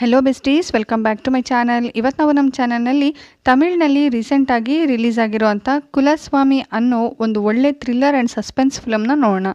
hello besties welcome back to my channel ಇವತ್ತು ನಾವು ನಮ್ಮ ಚಾನಲ್ನಲ್ಲಿ ತಮಿಳಿನಲ್ಲಿ ರೀಸೆಂಟಾಗಿ ರಿಲೀಸ್ ಆಗಿರೋ ಕುಲಸ್ವಾಮಿ ಅನ್ನೋ ಒಂದು ಒಳ್ಳೆ ಥ್ರಿಲ್ಲರ್ ಆ್ಯಂಡ್ ಸಸ್ಪೆನ್ಸ್ ಫಿಲಮ್ನ ನೋಡೋಣ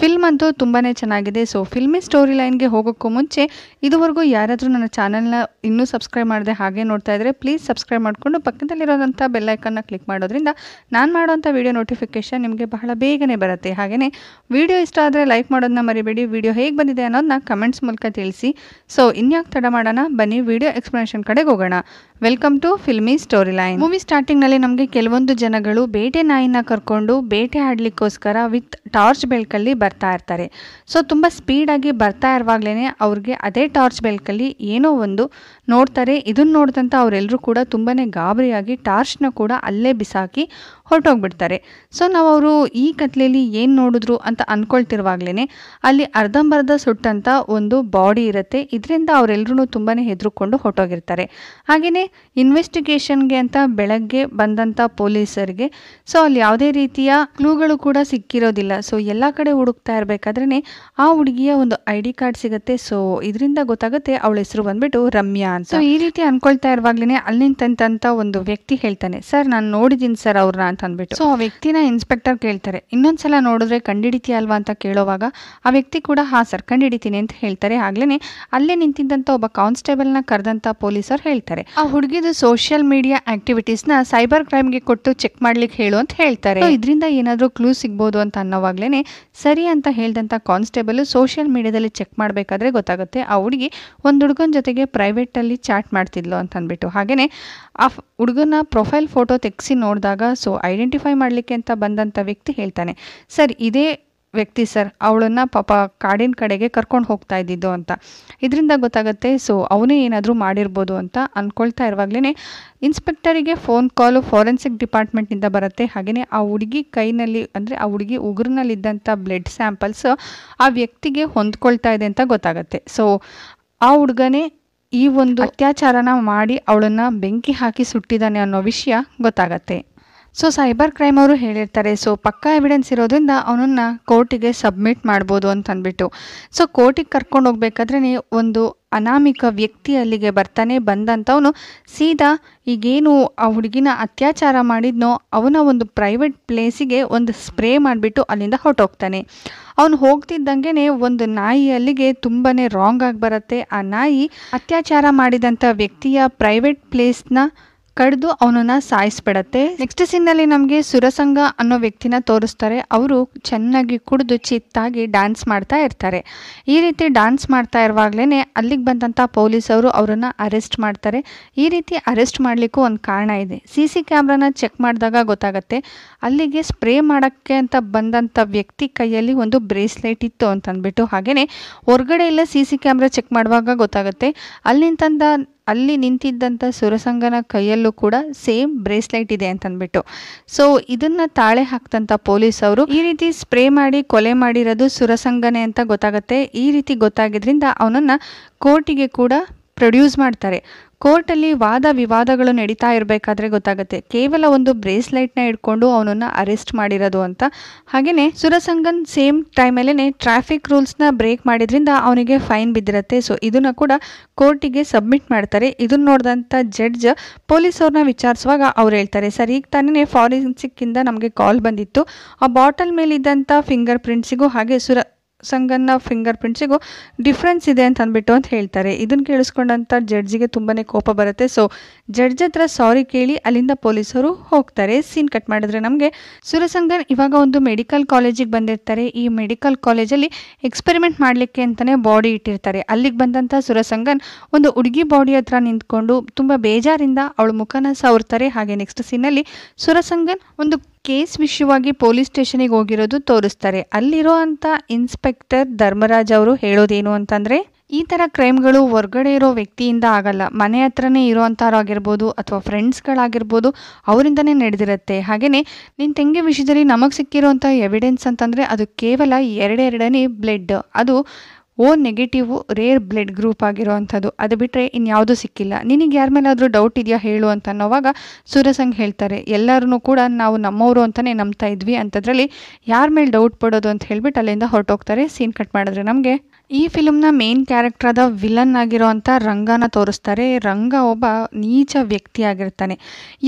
ಫಿಲ್ಮ್ ಅಂತೂ ತುಂಬಾ ಚೆನ್ನಾಗಿದೆ ಸೊ ಫಿಲ್ಮಿ ಸ್ಟೋರಿ ಲೈನ್ಗೆ ಹೋಗೋಕ್ಕೂ ಮುಂಚೆ ಇದುವರೆಗೂ ಯಾರಾದರೂ ನನ್ನ ಚಾನಲ್ನ ಇನ್ನೂ ಸಬ್ಸ್ಕ್ರೈಬ್ ಮಾಡಿದೆ ಹಾಗೆ ನೋಡ್ತಾ ಇದ್ದರೆ ಪ್ಲೀಸ್ ಸಬ್ಸ್ಕ್ರೈಬ್ ಮಾಡಿಕೊಂಡು ಪಕ್ಕದಲ್ಲಿರೋದಂಥ ಬೆಲ್ಲೈಕನ್ನ ಕ್ಲಿಕ್ ಮಾಡೋದ್ರಿಂದ ನಾನು ಮಾಡೋಂಥ ವಿಡಿಯೋ ನೋಟಿಫಿಕೇಷನ್ ನಿಮಗೆ ಬಹಳ ಬೇಗನೆ ಬರುತ್ತೆ ಹಾಗೆಯೇ ವೀಡಿಯೋ ಇಷ್ಟ ಆದರೆ ಲೈಕ್ ಮಾಡೋದನ್ನ ಮರಿಬೇಡಿ ವಿಡಿಯೋ ಹೇಗೆ ಬಂದಿದೆ ಅನ್ನೋದನ್ನ ಕಮೆಂಟ್ಸ್ ಮೂಲಕ ತಿಳಿಸಿ ಸೊ ಇನ್ಯಾಕೆ ತಡ ಮಾಡೋಣ ಬನ್ನಿ ವಿಡಿಯೋ ಎಕ್ಸ್ಪ್ಲನೇಷನ್ ಕಡೆಗೆ ಹೋಗೋಣ welcome to filmy story line movie starting ನಲ್ಲಿ ನಮಗೆ ಕೆಲವೊಂದು ಜನಗಳು ಬೇಟೆ ನಾಯಿನ ಕರ್ಕೊಂಡು ಬೇಟೆ ಆಡ್ಲಿಕ್ಕೋಸ್ಕರ ವಿತ್ ಟಾರ್ಚ್ ಬೆಳಕಲ್ಲಿ ಬರ್ತಾ ಇರ್ತಾರೆ ಸೊ ತುಂಬಾ ಸ್ಪೀಡ್ ಆಗಿ ಬರ್ತಾ ಇರುವಾಗ್ಲೇನೆ ಅವ್ರಿಗೆ ಅದೇ ಟಾರ್ಚ್ ಬೆಳಕಲ್ಲಿ ಏನೋ ಒಂದು ನೋಡ್ತಾರೆ ಇದನ್ನ ನೋಡಿದಂತ ಅವರೆಲ್ಲರೂ ಕೂಡ ತುಂಬಾನೇ ಗಾಬರಿಯಾಗಿ ಟಾರ್ಚ್ ನ ಕೂಡ ಅಲ್ಲೇ ಬಿಸಾಕಿ ಹೊರಟೋಗ್ಬಿಡ್ತಾರೆ ಸೊ ನಾವು ಅವರು ಈ ಕತ್ಲೆಯಲ್ಲಿ ಏನು ನೋಡಿದ್ರು ಅಂತ ಅಂದ್ಕೊಳ್ತಿರುವಾಗ್ಲೇ ಅಲ್ಲಿ ಅರ್ಧಂಬರ್ಧ ಸುಟ್ಟಂಥ ಒಂದು ಬಾಡಿ ಇರುತ್ತೆ ಇದರಿಂದ ಅವರೆಲ್ಲರೂ ತುಂಬಾ ಹೆದರುಕೊಂಡು ಹೊರಟೋಗಿರ್ತಾರೆ ಹಾಗೆಯೇ ಇನ್ವೆಸ್ಟಿಗೇಷನ್ಗೆ ಅಂತ ಬೆಳಗ್ಗೆ ಬಂದಂಥ ಪೊಲೀಸರಿಗೆ ಸೊ ಅಲ್ಲಿ ಯಾವುದೇ ರೀತಿಯ ಕ್ಲೂಗಳು ಕೂಡ ಸಿಕ್ಕಿರೋದಿಲ್ಲ ಸೊ ಎಲ್ಲ ಕಡೆ ಹುಡುಕ್ತಾ ಇರಬೇಕಾದ್ರೆ ಆ ಹುಡುಗಿಯ ಒಂದು ಐ ಡಿ ಕಾರ್ಡ್ ಸಿಗುತ್ತೆ ಸೊ ಇದರಿಂದ ಗೊತ್ತಾಗುತ್ತೆ ಅವಳ ಹೆಸರು ಬಂದ್ಬಿಟ್ಟು ರಮ್ಯಾ ಅಂತ ಸೊ ಈ ರೀತಿ ಅನ್ಕೊಳ್ತಾ ಇರುವಾಗ್ಲೇ ಅಲ್ಲಿ ತಂತ ಒಂದು ವ್ಯಕ್ತಿ ಹೇಳ್ತಾನೆ ಸರ್ ನಾನು ನೋಡಿದ್ದೀನಿ ಸರ್ ಅವ್ರನ್ನ ಅಂತ ಅಂದ್ಬಿಟ್ಟು ಸೊ ಆ ವ್ಯಕ್ತಿನ ಇನ್ಸ್ಪೆಕ್ಟರ್ ಕೇಳ್ತಾರೆ ಇನ್ನೊಂದ್ಸಲ ನೋಡಿದ್ರೆ ಕಂಡಿಡಿತೀಯ ಅಲ್ವಾ ಅಂತ ಕೇಳೋವಾಗ ಆ ವ್ಯಕ್ತಿ ಕೂಡ ಹಾ ಸರ್ ಕಂಡಿಡಿತೀನಿ ಅಂತ ಹೇಳ್ತಾರೆ ಆಗ್ಲೇ ಅಲ್ಲೇ ನಿಂತಿದ್ದಂಥ ಒಬ್ಬ ಕಾನ್ಸ್ಟೇಬಲ್ನ ಕರೆದಂಥ ಪೊಲೀಸರು ಹೇಳ್ತಾರೆ ಆ ಹುಡುಗಿದು ಸೋಷಿಯಲ್ ಮೀಡಿಯಾ ನ ಸೈಬರ್ ಕ್ರೈಮ್ಗೆ ಕೊಟ್ಟು ಚೆಕ್ ಮಾಡ್ಲಿಕ್ಕೆ ಹೇಳು ಅಂತ ಹೇಳ್ತಾರೆ ಇದರಿಂದ ಏನಾದರೂ ಕ್ಲೂ ಸಿಗ್ಬೋದು ಅಂತ ಅನ್ನೋವಾಗ್ಲೇ ಸರಿ ಅಂತ ಹೇಳ್ದಂಥ ಕಾನ್ಸ್ಟೇಬಲ್ ಸೋಷಿಯಲ್ ಮೀಡಿಯಾದಲ್ಲಿ ಚೆಕ್ ಮಾಡಬೇಕಾದ್ರೆ ಗೊತ್ತಾಗುತ್ತೆ ಆ ಹುಡುಗಿ ಒಂದು ಹುಡುಗನ ಜೊತೆಗೆ ಪ್ರೈವೇಟಲ್ಲಿ ಚಾಟ್ ಮಾಡ್ತಿದ್ಲು ಅಂತ ಅಂದ್ಬಿಟ್ಟು ಹಾಗೆಯೇ ಆ ಹುಡುಗನ ಪ್ರೊಫೈಲ್ ಫೋಟೋ ತೆಗೆಸಿ ನೋಡಿದಾಗ ಸೊ ಐಡೆಂಟಿಫೈ ಮಾಡಲಿಕ್ಕೆ ಅಂತ ಬಂದಂಥ ವ್ಯಕ್ತಿ ಹೇಳ್ತಾನೆ ಸರ್ ಇದೇ ವ್ಯಕ್ತಿ ಸರ್ ಅವಳನ್ನು ಪಾಪ ಕಾಡಿನ ಕಡೆಗೆ ಕರ್ಕೊಂಡು ಹೋಗ್ತಾ ಇದ್ದಿದ್ದು ಅಂತ ಇದರಿಂದ ಗೊತ್ತಾಗುತ್ತೆ ಸೊ ಅವನೇ ಏನಾದರೂ ಮಾಡಿರ್ಬೋದು ಅಂತ ಅಂದ್ಕೊಳ್ತಾ ಇರುವಾಗಲೇ ಇನ್ಸ್ಪೆಕ್ಟರಿಗೆ ಫೋನ್ ಕಾಲು ಫಾರೆನ್ಸಿಕ್ ಡಿಪಾರ್ಟ್ಮೆಂಟ್ನಿಂದ ಬರುತ್ತೆ ಹಾಗೆಯೇ ಆ ಹುಡುಗಿ ಕೈನಲ್ಲಿ ಅಂದರೆ ಆ ಹುಡುಗಿ ಉಗುರಿನಲ್ಲಿದ್ದಂಥ ಬ್ಲಡ್ ಸ್ಯಾಂಪಲ್ಸ್ ಆ ವ್ಯಕ್ತಿಗೆ ಹೊಂದ್ಕೊಳ್ತಾ ಇದೆ ಅಂತ ಗೊತ್ತಾಗುತ್ತೆ ಸೊ ಆ ಹುಡುಗನೇ ಈ ಒಂದು ಅತ್ಯಾಚಾರನ ಮಾಡಿ ಅವಳನ್ನು ಬೆಂಕಿ ಹಾಕಿ ಸುಟ್ಟಿದ್ದಾನೆ ಅನ್ನೋ ವಿಷಯ ಗೊತ್ತಾಗತ್ತೆ ಸೊ ಸೈಬರ್ ಕ್ರೈಮ್ ಅವರು ಹೇಳಿರ್ತಾರೆ ಸೊ ಪಕ್ಕಾ ಎವಿಡೆನ್ಸ್ ಇರೋದ್ರಿಂದ ಅವನನ್ನು ಕೋರ್ಟಿಗೆ ಸಬ್ಮಿಟ್ ಮಾಡ್ಬೋದು ಅಂತಂದ್ಬಿಟ್ಟು ಸೊ ಕೋರ್ಟಿಗೆ ಕರ್ಕೊಂಡು ಹೋಗ್ಬೇಕಾದ್ರೆ ಒಂದು ಅನಾಮಿಕ ವ್ಯಕ್ತಿ ಅಲ್ಲಿಗೆ ಬರ್ತಾನೆ ಬಂದಂಥವನು ಸೀದಾ ಈಗೇನು ಆ ಹುಡುಗಿನ ಅತ್ಯಾಚಾರ ಮಾಡಿದ್ನೋ ಅವನ ಒಂದು ಪ್ರೈವೇಟ್ ಪ್ಲೇಸಿಗೆ ಒಂದು ಸ್ಪ್ರೇ ಮಾಡಿಬಿಟ್ಟು ಅಲ್ಲಿಂದ ಹೊರಟೋಗ್ತಾನೆ ಅವನು ಹೋಗ್ತಿದ್ದಂಗೆನೆ ಒಂದು ನಾಯಿ ಅಲ್ಲಿಗೆ ತುಂಬಾ ರಾಂಗ್ ಆಗಿ ಬರುತ್ತೆ ಆ ನಾಯಿ ಅತ್ಯಾಚಾರ ಮಾಡಿದಂಥ ವ್ಯಕ್ತಿಯ ಪ್ರೈವೇಟ್ ಪ್ಲೇಸ್ನ ಕಡಿದು ಅವನನ್ನ ಸಾಯಿಸ್ಬಿಡತ್ತೆ ನೆಕ್ಸ್ಟ್ ಸೀನ್ ನಮಗೆ ಸುರಸಂಗ ಅನ್ನೋ ವ್ಯಕ್ತಿನ ತೋರಿಸ್ತಾರೆ ಅವರು ಚೆನ್ನಾಗಿ ಕುಡಿದು ಚಿತ್ತಾಗಿ ಡ್ಯಾನ್ಸ್ ಮಾಡ್ತಾ ಇರ್ತಾರೆ ಈ ರೀತಿ ಡ್ಯಾನ್ಸ್ ಮಾಡ್ತಾ ಇರುವಾಗ್ಲೇ ಅಲ್ಲಿಗೆ ಬಂದಂಥ ಪೊಲೀಸವರು ಅವರನ್ನು ಅರೆಸ್ಟ್ ಮಾಡ್ತಾರೆ ಈ ರೀತಿ ಅರೆಸ್ಟ್ ಮಾಡಲಿಕ್ಕೂ ಒಂದು ಕಾರಣ ಇದೆ ಸಿ ಸಿ ಕ್ಯಾಮ್ರಾನ ಚೆಕ್ ಮಾಡಿದಾಗ ಗೊತ್ತಾಗುತ್ತೆ ಅಲ್ಲಿಗೆ ಸ್ಪ್ರೇ ಮಾಡೋಕ್ಕೆ ಅಂತ ಬಂದಂಥ ವ್ಯಕ್ತಿ ಕೈಯಲ್ಲಿ ಒಂದು ಬ್ರೇಸ್ಲೆಟ್ ಇತ್ತು ಅಂತಂದ್ಬಿಟ್ಟು ಹಾಗೆಯೇ ಹೊರಗಡೆ ಎಲ್ಲ ಸಿ ಸಿ ಕ್ಯಾಮ್ರಾ ಚೆಕ್ ಮಾಡುವಾಗ ಗೊತ್ತಾಗುತ್ತೆ ಅಲ್ಲಿಂದ ಅಲ್ಲಿ ನಿಂತಿದ್ದಂಥ ಸುರಸಂಗನ ಕೈಯಲ್ಲೂ ಕೂಡ ಸೇಮ್ ಬ್ರೇಸ್ಲೈಟ್ ಇದೆ ಅಂತಂದ್ಬಿಟ್ಟು ಸೊ ಇದನ್ನ ತಾಳೆ ಹಾಕ್ತಂಥ ಪೊಲೀಸ್ ಅವರು ಈ ರೀತಿ ಸ್ಪ್ರೇ ಮಾಡಿ ಕೊಲೆ ಮಾಡಿರೋದು ಸುರಸಂಗನೆ ಅಂತ ಗೊತ್ತಾಗುತ್ತೆ ಈ ರೀತಿ ಗೊತ್ತಾಗಿದ್ರಿಂದ ಅವನನ್ನು ಕೋರ್ಟಿಗೆ ಕೂಡ ಪ್ರೊಡ್ಯೂಸ್ ಮಾಡ್ತಾರೆ ಕೋರ್ಟಲ್ಲಿ ವಾದ ವಿವಾದಗಳು ನಡೀತಾ ಇರಬೇಕಾದ್ರೆ ಗೊತ್ತಾಗುತ್ತೆ ಕೇವಲ ಒಂದು ಬ್ರೇಸ್ಲೈಟ್ನ ಇಟ್ಕೊಂಡು ಅವನನ್ನು ಅರೆಸ್ಟ್ ಮಾಡಿರೋದು ಅಂತ ಹಾಗೆಯೇ ಸುರಸಂಗನ್ ಸೇಮ್ ಟೈಮಲ್ಲೇ ಟ್ರಾಫಿಕ್ ರೂಲ್ಸ್ನ ಬ್ರೇಕ್ ಮಾಡಿದ್ರಿಂದ ಅವನಿಗೆ ಫೈನ್ ಬಿದ್ದಿರತ್ತೆ ಸೊ ಇದನ್ನು ಕೂಡ ಕೋರ್ಟಿಗೆ ಸಬ್ಮಿಟ್ ಮಾಡ್ತಾರೆ ಇದನ್ನ ನೋಡಿದಂಥ ಜಡ್ಜ್ ಪೊಲೀಸ್ ಅವ್ರನ್ನ ವಿಚಾರಿಸುವಾಗ ಅವ್ರು ಹೇಳ್ತಾರೆ ಸರ್ ಈಗ ತಾನೇ ಫಾರೆನ್ಸಿಕ್ಕಿಂದ ನಮಗೆ ಕಾಲ್ ಬಂದಿತ್ತು ಆ ಬಾಟಲ್ ಮೇಲಿದ್ದಂಥ ಫಿಂಗರ್ ಪ್ರಿಂಟ್ಸಿಗೂ ಹಾಗೆ ಸುರ ಸಂಗನ್ನ ಫಿಂಗರ್ ಪ್ರಿಂಟ್ಸಿಗೂ ಡಿಫ್ರೆನ್ಸ್ ಇದೆ ಅಂತ ಅಂದ್ಬಿಟ್ಟು ಅಂತ ಹೇಳ್ತಾರೆ ಇದನ್ನು ಕೇಳಿಸ್ಕೊಂಡಂಥ ಜಡ್ಜಿಗೆ ತುಂಬಾ ಕೋಪ ಬರುತ್ತೆ ಸೊ ಜಡ್ಜ್ ಹತ್ರ ಸಾರಿ ಕೇಳಿ ಅಲ್ಲಿಂದ ಪೊಲೀಸರು ಹೋಗ್ತಾರೆ ಸೀನ್ ಕಟ್ ಮಾಡಿದ್ರೆ ನಮಗೆ ಸುರಸಂಗನ್ ಇವಾಗ ಒಂದು ಮೆಡಿಕಲ್ ಕಾಲೇಜಿಗೆ ಬಂದಿರ್ತಾರೆ ಈ ಮೆಡಿಕಲ್ ಕಾಲೇಜಲ್ಲಿ ಎಕ್ಸ್ಪೆರಿಮೆಂಟ್ ಮಾಡಲಿಕ್ಕೆ ಅಂತಲೇ ಬಾಡಿ ಇಟ್ಟಿರ್ತಾರೆ ಅಲ್ಲಿಗೆ ಬಂದಂಥ ಸುರಸಂಗನ್ ಒಂದು ಹುಡುಗಿ ಬಾಡಿ ಹತ್ರ ನಿಂತ್ಕೊಂಡು ತುಂಬ ಬೇಜಾರಿಂದ ಅವಳ ಮುಖನ ಸವರ್ತಾರೆ ಹಾಗೆ ನೆಕ್ಸ್ಟ್ ಸೀನಲ್ಲಿ ಸುರಸಂಗನ್ ಒಂದು ಕೇಸ್ ವಿಷಯವಾಗಿ ಪೊಲೀಸ್ ಸ್ಟೇಷನಿಗೆ ಹೋಗಿರೋದು ತೋರಿಸ್ತಾರೆ ಅಲ್ಲಿರೋ ಇನ್ಸ್ಪೆಕ್ಟರ್ ಧರ್ಮರಾಜ್ ಅವರು ಹೇಳೋದೇನು ಅಂತಂದ್ರೆ ಈ ತರ ಕ್ರೈಮ್ಗಳು ಹೊರ್ಗಡೆ ಇರೋ ವ್ಯಕ್ತಿಯಿಂದ ಆಗಲ್ಲ ಮನೆ ಹತ್ರನೇ ಆಗಿರ್ಬೋದು ಅಥವಾ ಫ್ರೆಂಡ್ಸ್ಗಳಾಗಿರ್ಬೋದು ಅವರಿಂದನೇ ನಡೆದಿರುತ್ತೆ ಹಾಗೆಯೇ ನಿನ್ನ ತೆಂಗೆ ವಿಷಯದಲ್ಲಿ ನಮಗೆ ಸಿಕ್ಕಿರೋಂಥ ಎವಿಡೆನ್ಸ್ ಅಂತಂದ್ರೆ ಅದು ಕೇವಲ ಎರಡೆರಡನೇ ಬ್ಲೆಡ್ ಅದು O negative rare blood group ಆಗಿರುವಂಥದ್ದು ಅದು ಬಿಟ್ಟರೆ ಇನ್ಯಾವುದೂ ಸಿಕ್ಕಿಲ್ಲ ನಿನಗೆ ಯಾರ ಮೇಲಾದರೂ ಡೌಟ್ ಇದೆಯಾ ಹೇಳು ಅಂತ ಅನ್ನೋವಾಗ ಸೂರ್ಯಸಂಗ್ ಹೇಳ್ತಾರೆ ಎಲ್ಲರೂ ಕೂಡ ನಾವು ನಮ್ಮವರು ಅಂತಲೇ ನಂಬ್ತಾ ಇದ್ವಿ ಅಂಥದ್ರಲ್ಲಿ ಯಾರ ಮೇಲೆ ಡೌಟ್ ಪಡೋದು ಅಂತ ಹೇಳ್ಬಿಟ್ಟು ಅಲ್ಲಿಂದ ಹೊರಟೋಗ್ತಾರೆ ಸೀನ್ ಕಟ್ ಮಾಡಿದ್ರೆ ನಮಗೆ ಈ ಫಿಲಮ್ನ ಮೇನ್ ಆದ ವಿಲನ್ ಆಗಿರೋವಂಥ ರಂಗನ ತೋರಿಸ್ತಾರೆ ರಂಗ ಒಬ್ಬ ನೀಚ ವ್ಯಕ್ತಿ ಆಗಿರ್ತಾನೆ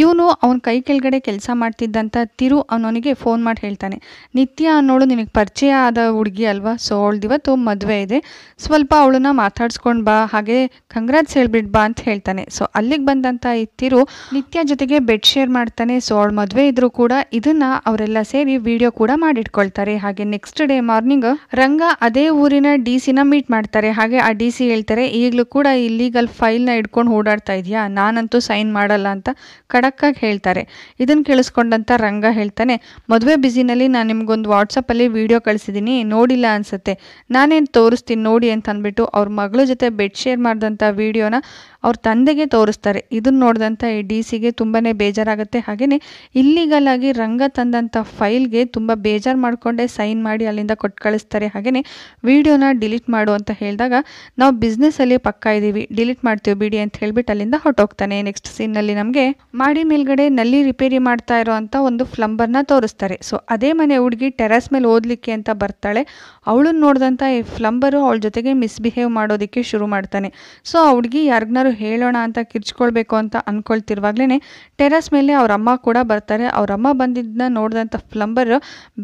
ಇವನು ಅವನ ಕೈ ಕೆಳಗಡೆ ಕೆಲಸ ಮಾಡ್ತಿದ್ದಂಥ ತಿರು ಅನ್ನೋನಿಗೆ ಫೋನ್ ಮಾಡಿ ಹೇಳ್ತಾನೆ ನಿತ್ಯ ಅನ್ನೋಳು ನಿನಗೆ ಪರಿಚಯ ಆದ ಹುಡುಗಿ ಅಲ್ವಾ ಸೊ ಅವಳ್ದಿವತ್ತು ಮದುವೆ ಇದೆ ಸ್ವಲ್ಪ ಅವಳನ್ನ ಮಾತಾಡ್ಸ್ಕೊಂಡು ಬಾ ಹಾಗೆ ಕಂಗ್ರಾಟ್ಸ್ ಹೇಳ್ಬಿಟ್ಟು ಬಾ ಅಂತ ಹೇಳ್ತಾನೆ ಸೊ ಅಲ್ಲಿಗೆ ಬಂದಂಥ ಈ ತಿರು ನಿತ್ಯ ಜೊತೆಗೆ ಬೆಡ್ ಶೇರ್ ಮಾಡ್ತಾನೆ ಸೊ ಅವಳು ಮದುವೆ ಇದ್ರೂ ಕೂಡ ಇದನ್ನು ಅವರೆಲ್ಲ ಸೇರಿ ವಿಡಿಯೋ ಕೂಡ ಮಾಡಿಟ್ಕೊಳ್ತಾರೆ ಹಾಗೆ ನೆಕ್ಸ್ಟ್ ಡೇ ಮಾರ್ನಿಂಗ್ ರಂಗ ಅದೇ ಊರಿನ ಡಿ ಸಿನ ಮೀಟ್ ಮಾಡ್ತಾರೆ ಹಾಗೆ ಆ ಡಿ ಸಿ ಹೇಳ್ತಾರೆ ಈಗಲೂ ಕೂಡ ಇಲ್ಲೀಗಲ್ ಫೈಲ್ನ ಇಟ್ಕೊಂಡು ಓಡಾಡ್ತಾ ಇದೆಯಾ ನಾನಂತೂ ಸೈನ್ ಮಾಡಲ್ಲ ಅಂತ ಖಡಕ್ಕಾಗಿ ಹೇಳ್ತಾರೆ ಇದನ್ನು ಕೇಳಿಸ್ಕೊಂಡಂತ ರಂಗ ಹೇಳ್ತಾನೆ ಮದುವೆ ಬ್ಯುಸಿನಲ್ಲಿ ನಾನು ನಿಮ್ಗೊಂದು ವಾಟ್ಸಪ್ಪಲ್ಲಿ ವೀಡಿಯೋ ಕಳಿಸಿದ್ದೀನಿ ನೋಡಿಲ್ಲ ಅನಿಸುತ್ತೆ ನಾನೇನು ತೋರಿಸ್ತೀನಿ ನೋಡಿ ಅಂತ ಅಂದ್ಬಿಟ್ಟು ಅವ್ರ ಮಗಳ ಜೊತೆ ಬೆಡ್ ಶೇರ್ ಮಾಡಿದಂಥ ವೀಡಿಯೋನ ಅವ್ರ ತಂದೆಗೆ ತೋರಿಸ್ತಾರೆ ಇದನ್ನ ನೋಡಿದಂಥ ಈ ಡಿ ಸಿಗೆ ತುಂಬಾ ಬೇಜಾರಾಗುತ್ತೆ ಹಾಗೆಯೇ ಇಲ್ಲಿಗಲ್ ರಂಗ ತಂದಂಥ ಫೈಲ್ಗೆ ತುಂಬ ಬೇಜಾರು ಮಾಡಿಕೊಂಡೇ ಸೈನ್ ಮಾಡಿ ಅಲ್ಲಿಂದ ಕೊಟ್ಟು ಕಳಿಸ್ತಾರೆ ಹಾಗೆಯೇ ವಿಡಿಯೋನ ಡಿಲೀಟ್ ಮಾಡು ಅಂತ ಹೇಳಿದಾಗ ನಾವು ಬಿಸ್ನೆಸ್ಸಲ್ಲಿ ಪಕ್ಕ ಇದ್ದೀವಿ ಡಿಲೀಟ್ ಮಾಡ್ತೀವಿ ಬಿಡಿ ಅಂತ ಹೇಳಿಬಿಟ್ಟು ಅಲ್ಲಿಂದ ಹೊಟ್ಟೋಗ್ತಾನೆ ನೆಕ್ಸ್ಟ್ ಸೀನ್ನಲ್ಲಿ ನಮಗೆ ಮಾಡಿ ಮೇಲ್ಗಡೆ ನಲ್ಲಿ ರಿಪೇರಿ ಮಾಡ್ತಾ ಇರೋ ಒಂದು ಫ್ಲಂಬರ್ನ ತೋರಿಸ್ತಾರೆ ಸೊ ಅದೇ ಮನೆ ಹುಡುಗಿ ಟೆರಸ್ ಮೇಲೆ ಓದಲಿಕ್ಕೆ ಅಂತ ಬರ್ತಾಳೆ ಅವಳನ್ನ ನೋಡಿದಂಥ ಈ ಫ್ಲಂಬರು ಅವಳ ಜೊತೆಗೆ ಮಿಸ್ಬಿಹೇವ್ ಮಾಡೋದಕ್ಕೆ ಶುರು ಮಾಡ್ತಾನೆ ಸೊ ಆ ಹುಡುಗಿ ಯಾರಿಗನಾರು ಹೇಳೋಣ ಅಂತ ಕಿರ್ಚ್ಕೊಳ್ಬೇಕು ಅಂತ ಅಂದ್ಕೊಳ್ತಿರುವಾಗ್ಲೇ ಟೆರಸ್ ಮೇಲೆ ಅವ್ರ ಅಮ್ಮ ಕೂಡ ಬರ್ತಾರೆ ಅವ್ರ ಅಮ್ಮ ಬಂದಿದ್ದನ್ನ ನೋಡಿದಂಥ ಫ್ಲಂಬರ್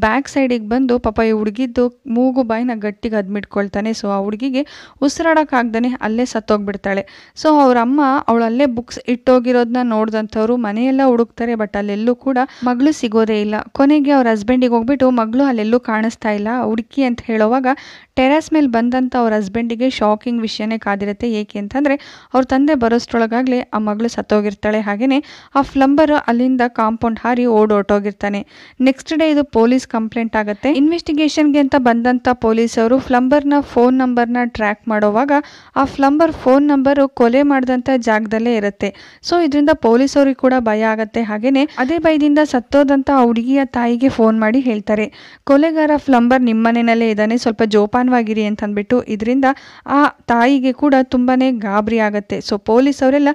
ಬ್ಯಾಕ್ ಸೈಡಿಗೆ ಬಂದು ಪಾಪ ಈ ಹುಡುಗಿದ್ದು ಮೂಗು ಬಾಯಿನ ಗಟ್ಟಿಗೆ ಅದ್ಮಿಟ್ಕೊಳ್ತಾನೆ ಸೊ ಆ ಹುಡುಗಿಗೆ ಉಸಿರಾಡೋಕ್ಕಾಗ್ದೇ ಅಲ್ಲೇ ಸತ್ತೋಗ್ಬಿಡ್ತಾಳೆ ಸೊ ಅವರಮ್ಮ ಅವಳಲ್ಲೇ ಬುಕ್ಸ್ ಇಟ್ಟೋಗಿರೋದನ್ನ ನೋಡಿದಂಥವ್ರು ಮನೆಯೆಲ್ಲ ಹುಡುಕ್ತಾರೆ ಬಟ್ ಅಲ್ಲೆಲ್ಲೂ ಕೂಡ ಮಗಳು ಸಿಗೋದೇ ಇಲ್ಲ ಕೊನೆಗೆ ಅವ್ರ ಹಸ್ಬೆಂಡಿಗೆ ಹೋಗ್ಬಿಟ್ಟು ಮಗಳು ಅಲ್ಲೆಲ್ಲೂ ಕಾಣಿಸ್ತಾ ಇಲ್ಲ ಹುಡುಕಿ ಅಂತ ಹೇಳುವಾಗ ಟೆರಸ್ ಮೇಲೆ ಬಂದಂಥ ಅವ್ರ ಹಸ್ಬೆಂಡಿಗೆ ಶಾಕಿಂಗ್ ವಿಷಯನೇ ಕಾದಿರುತ್ತೆ ಏಕೆ ಅಂತಂದರೆ ಅವ್ರ ತಂದೆ ಬರೋಷ್ಟೊಳಗಾಗಲೇ ಆ ಮಗಳು ಸತ್ತೋಗಿರ್ತಾಳೆ ಹಾಗೆಯೇ ಆ ಫ್ಲಂಬರ್ ಅಲ್ಲಿಂದ ಕಾಂಪೌಂಡ್ ಹಾರಿ ಓಡೋಟೋಗಿರ್ತಾನೆ ನೆಕ್ಸ್ಟ್ ಡೇ ಇದು ಪೊಲೀಸ್ ಕಂಪ್ಲೇಂಟ್ ಆಗುತ್ತೆ ಇನ್ವೆಸ್ಟಿಗೇಷನ್ಗೆ ಅಂತ ಬಂದಂಥ ಪೊಲೀಸರು ಫ್ಲಂಬರ್ನ ಫೋನ್ ನಂಬರ್ನ ಟ್ರ್ಯಾಕ್ ಮಾಡೋವಾಗ ಆ ಫ್ಲಂಬರ್ ಫೋನ್ ನಂಬರ್ ಕೊಲೆ ಮಾಡಿದಂಥ ಜಾಗದಲ್ಲೇ ಇರುತ್ತೆ ಸೊ ಇದರಿಂದ ಪೊಲೀಸರಿಗೆ ಕೂಡ ಭಯ ಆಗುತ್ತೆ ಹಾಗೆಯೇ ಅದೇ ಭಯದಿಂದ ಸತ್ತೋದಂಥ ಹುಡುಗಿಯ ತಾಯಿಗೆ ಫೋನ್ ಮಾಡಿ ಹೇಳ್ತಾರೆ ಕೊಲೆಗಾರ ಫ್ಲಂಬರ್ ನಿಮ್ಮನೆಯಲ್ಲೇ ಇದ್ದಾನೆ ಸ್ವಲ್ಪ ಜೋಪಾನ ಸಾವಧಾನವಾಗಿರಿ ಅಂತ ಅಂದ್ಬಿಟ್ಟು ಇದರಿಂದ ಆ ತಾಯಿಗೆ ಕೂಡ ತುಂಬಾ ಗಾಬರಿ ಆಗುತ್ತೆ ಸೊ ಅವರೆಲ್ಲ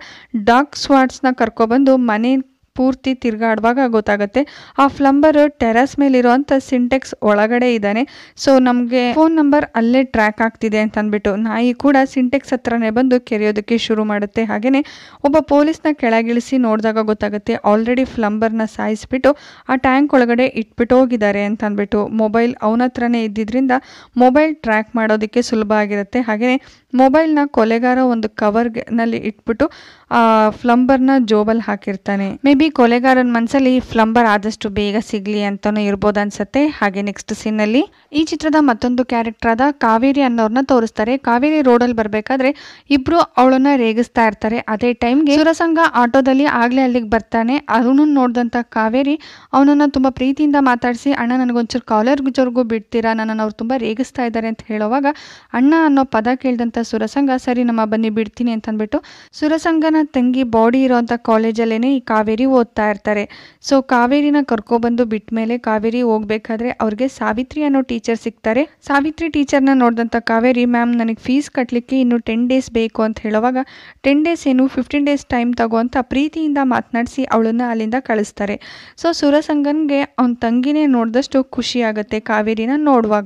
ಡಾಗ್ ಸ್ವಾಟ್ಸ್ನ ಕರ್ಕೊಬಂದು ಮನೆ ಪೂರ್ತಿ ತಿರ್ಗಾಡುವಾಗ ಗೊತ್ತಾಗುತ್ತೆ ಆ ಫ್ಲಂಬರ್ ಟೆರಸ್ ಮೇಲಿರುವಂಥ ಸಿಂಟೆಕ್ಸ್ ಒಳಗಡೆ ಇದ್ದಾನೆ ಸೊ ನಮಗೆ ಫೋನ್ ನಂಬರ್ ಅಲ್ಲೇ ಟ್ರ್ಯಾಕ್ ಆಗ್ತಿದೆ ಅಂತ ಅಂದ್ಬಿಟ್ಟು ನಾಯಿ ಕೂಡ ಸಿಂಟೆಕ್ಸ್ ಹತ್ರನೇ ಬಂದು ಕೆರೆಯೋದಕ್ಕೆ ಶುರು ಮಾಡುತ್ತೆ ಹಾಗೆಯೇ ಒಬ್ಬ ಪೊಲೀಸ್ನ ಕೆಳಗಿಳಿಸಿ ನೋಡಿದಾಗ ಗೊತ್ತಾಗುತ್ತೆ ಆಲ್ರೆಡಿ ಫ್ಲಂಬರ್ನ ಸಾಯಿಸಿಬಿಟ್ಟು ಆ ಟ್ಯಾಂಕ್ ಒಳಗಡೆ ಇಟ್ಬಿಟ್ಟು ಹೋಗಿದ್ದಾರೆ ಅಂತ ಅಂದ್ಬಿಟ್ಟು ಮೊಬೈಲ್ ಅವನ ಹತ್ರನೇ ಮೊಬೈಲ್ ಟ್ರ್ಯಾಕ್ ಮಾಡೋದಕ್ಕೆ ಸುಲಭ ಆಗಿರುತ್ತೆ ಹಾಗೆಯೇ ಮೊಬೈಲ್ನ ಕೊಲೆಗಾರ ಒಂದು ಕವರ್ ನಲ್ಲಿ ಇಟ್ಬಿಟ್ಟು ಆ ನ ಜೋಬಲ್ ಹಾಕಿರ್ತಾನೆ ಮೇ ಬಿ ಕೊಲೆಗಾರನ ಮನಸ್ಸಲ್ಲಿ ಫ್ಲಂಬರ್ ಆದಷ್ಟು ಬೇಗ ಸಿಗಲಿ ಅಂತಲೂ ಇರ್ಬೋದು ಅನ್ಸುತ್ತೆ ಹಾಗೆ ನೆಕ್ಸ್ಟ್ ಅಲ್ಲಿ ಈ ಚಿತ್ರದ ಮತ್ತೊಂದು ಕ್ಯಾರೆಕ್ಟರ್ ಆದ ಕಾವೇರಿ ಅನ್ನೋರ್ನ ತೋರಿಸ್ತಾರೆ ಕಾವೇರಿ ರೋಡ್ ಅಲ್ಲಿ ಬರಬೇಕಾದ್ರೆ ಇಬ್ರು ಅವಳನ್ನ ರೇಗಿಸ್ತಾ ಇರ್ತಾರೆ ಅದೇ ಟೈಮ್ಗೆ ಸುರಸಂಗ ಆಟೋದಲ್ಲಿ ಆಗ್ಲೇ ಅಲ್ಲಿಗೆ ಬರ್ತಾನೆ ಅವನು ನೋಡಿದಂಥ ಕಾವೇರಿ ಅವನನ್ನ ತುಂಬಾ ಪ್ರೀತಿಯಿಂದ ಮಾತಾಡಿಸಿ ಅಣ್ಣ ನನಗೊಂಚೂರು ಕಾಲರ್ ಗುಜರ್ಗೂ ಬಿಡ್ತೀರಾ ನನ್ನನ್ನು ಅವ್ರು ತುಂಬಾ ರೇಗಿಸ್ತಾ ಇದ್ದಾರೆ ಅಂತ ಹೇಳುವಾಗ ಅಣ್ಣ ಅನ್ನೋ ಪದ ಕೇಳಿದಂತ ಸುರಸಂಗ ಸರಿ ನಮ್ಮ ಬನ್ನಿ ಬಿಡ್ತೀನಿ ಅಂತಂದ್ಬಿಟ್ಟು ಸುರಸಂಗನ ತಂಗಿ ಬಾಡಿ ಇರೋಂಥ ಕಾಲೇಜಲ್ಲೇ ಈ ಕಾವೇರಿ ಓದ್ತಾ ಇರ್ತಾರೆ ಸೊ ಕಾವೇರಿನ ಕರ್ಕೊಬಂದು ಬಿಟ್ಟ ಮೇಲೆ ಕಾವೇರಿ ಹೋಗ್ಬೇಕಾದ್ರೆ ಅವ್ರಿಗೆ ಸಾವಿತ್ರಿ ಅನ್ನೋ ಟೀಚರ್ ಸಿಗ್ತಾರೆ ಸಾವಿತ್ರಿ ಟೀಚರ್ನ ನೋಡಿದಂಥ ಕಾವೇರಿ ಮ್ಯಾಮ್ ನನಗೆ ಫೀಸ್ ಕಟ್ಟಲಿಕ್ಕೆ ಇನ್ನು ಟೆನ್ ಡೇಸ್ ಬೇಕು ಅಂತ ಹೇಳುವಾಗ ಟೆನ್ ಡೇಸ್ ಏನು ಫಿಫ್ಟೀನ್ ಡೇಸ್ ಟೈಮ್ ತಗೋ ಅಂತ ಪ್ರೀತಿಯಿಂದ ಮಾತನಾಡಿಸಿ ಅವಳನ್ನು ಅಲ್ಲಿಂದ ಕಳಿಸ್ತಾರೆ ಸೊ ಸುರಸಂಗನ್ಗೆ ಅವನ ತಂಗಿನೇ ನೋಡಿದಷ್ಟು ಖುಷಿ ಆಗುತ್ತೆ ಕಾವೇರಿನ ನೋಡುವಾಗ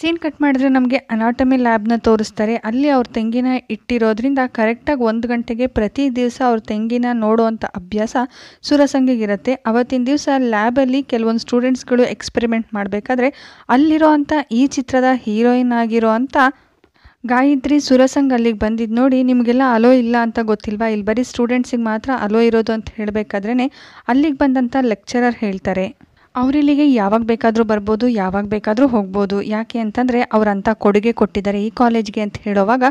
ಸೀನ್ ಕಟ್ ಮಾಡಿದ್ರೆ ನಮಗೆ ಅನಾಟಮಿ ಲ್ಯಾಬ್ನ ತೋರಿಸ್ತಾರೆ ಅಲ್ಲಿ ಅವ್ರ ತೆಂಗಿನ ಇಟ್ಟಿರೋದ್ರಿಂದ ಕರೆಕ್ಟಾಗಿ ಒಂದು ಗಂಟೆಗೆ ಪ್ರತಿ ದಿವಸ ಅವ್ರ ತೆಂಗಿನ ನೋಡುವಂಥ ಅಭ್ಯಾಸ ಸುರಸಂಗಿಗಿರುತ್ತೆ ಅವತ್ತಿನ ದಿವಸ ಲ್ಯಾಬಲ್ಲಿ ಕೆಲವೊಂದು ಸ್ಟೂಡೆಂಟ್ಸ್ಗಳು ಎಕ್ಸ್ಪೆರಿಮೆಂಟ್ ಮಾಡಬೇಕಾದ್ರೆ ಅಲ್ಲಿರೋ ಅಂಥ ಈ ಚಿತ್ರದ ಹೀರೋಯಿನ್ ಆಗಿರೋ ಅಂಥ ಗಾಯತ್ರಿ ಸುರಸಂಗ್ ಅಲ್ಲಿಗೆ ಬಂದಿದ್ದು ನೋಡಿ ನಿಮಗೆಲ್ಲ ಅಲೋ ಇಲ್ಲ ಅಂತ ಗೊತ್ತಿಲ್ವಾ ಇಲ್ಲಿ ಬರೀ ಸ್ಟೂಡೆಂಟ್ಸಿಗೆ ಮಾತ್ರ ಅಲೋ ಇರೋದು ಅಂತ ಹೇಳಬೇಕಾದ್ರೇ ಅಲ್ಲಿಗೆ ಬಂದಂಥ ಲೆಕ್ಚರರ್ ಹೇಳ್ತಾರೆ ಅವರಿಲ್ಲಿಗೆ ಯಾವಾಗ ಬೇಕಾದರೂ ಬರ್ಬೋದು ಯಾವಾಗ ಬೇಕಾದರೂ ಹೋಗ್ಬೋದು ಯಾಕೆ ಅಂತಂದರೆ ಅವರಂಥ ಕೊಡುಗೆ ಕೊಟ್ಟಿದ್ದಾರೆ ಈ ಕಾಲೇಜ್ಗೆ ಅಂತ ಹೇಳೋವಾಗ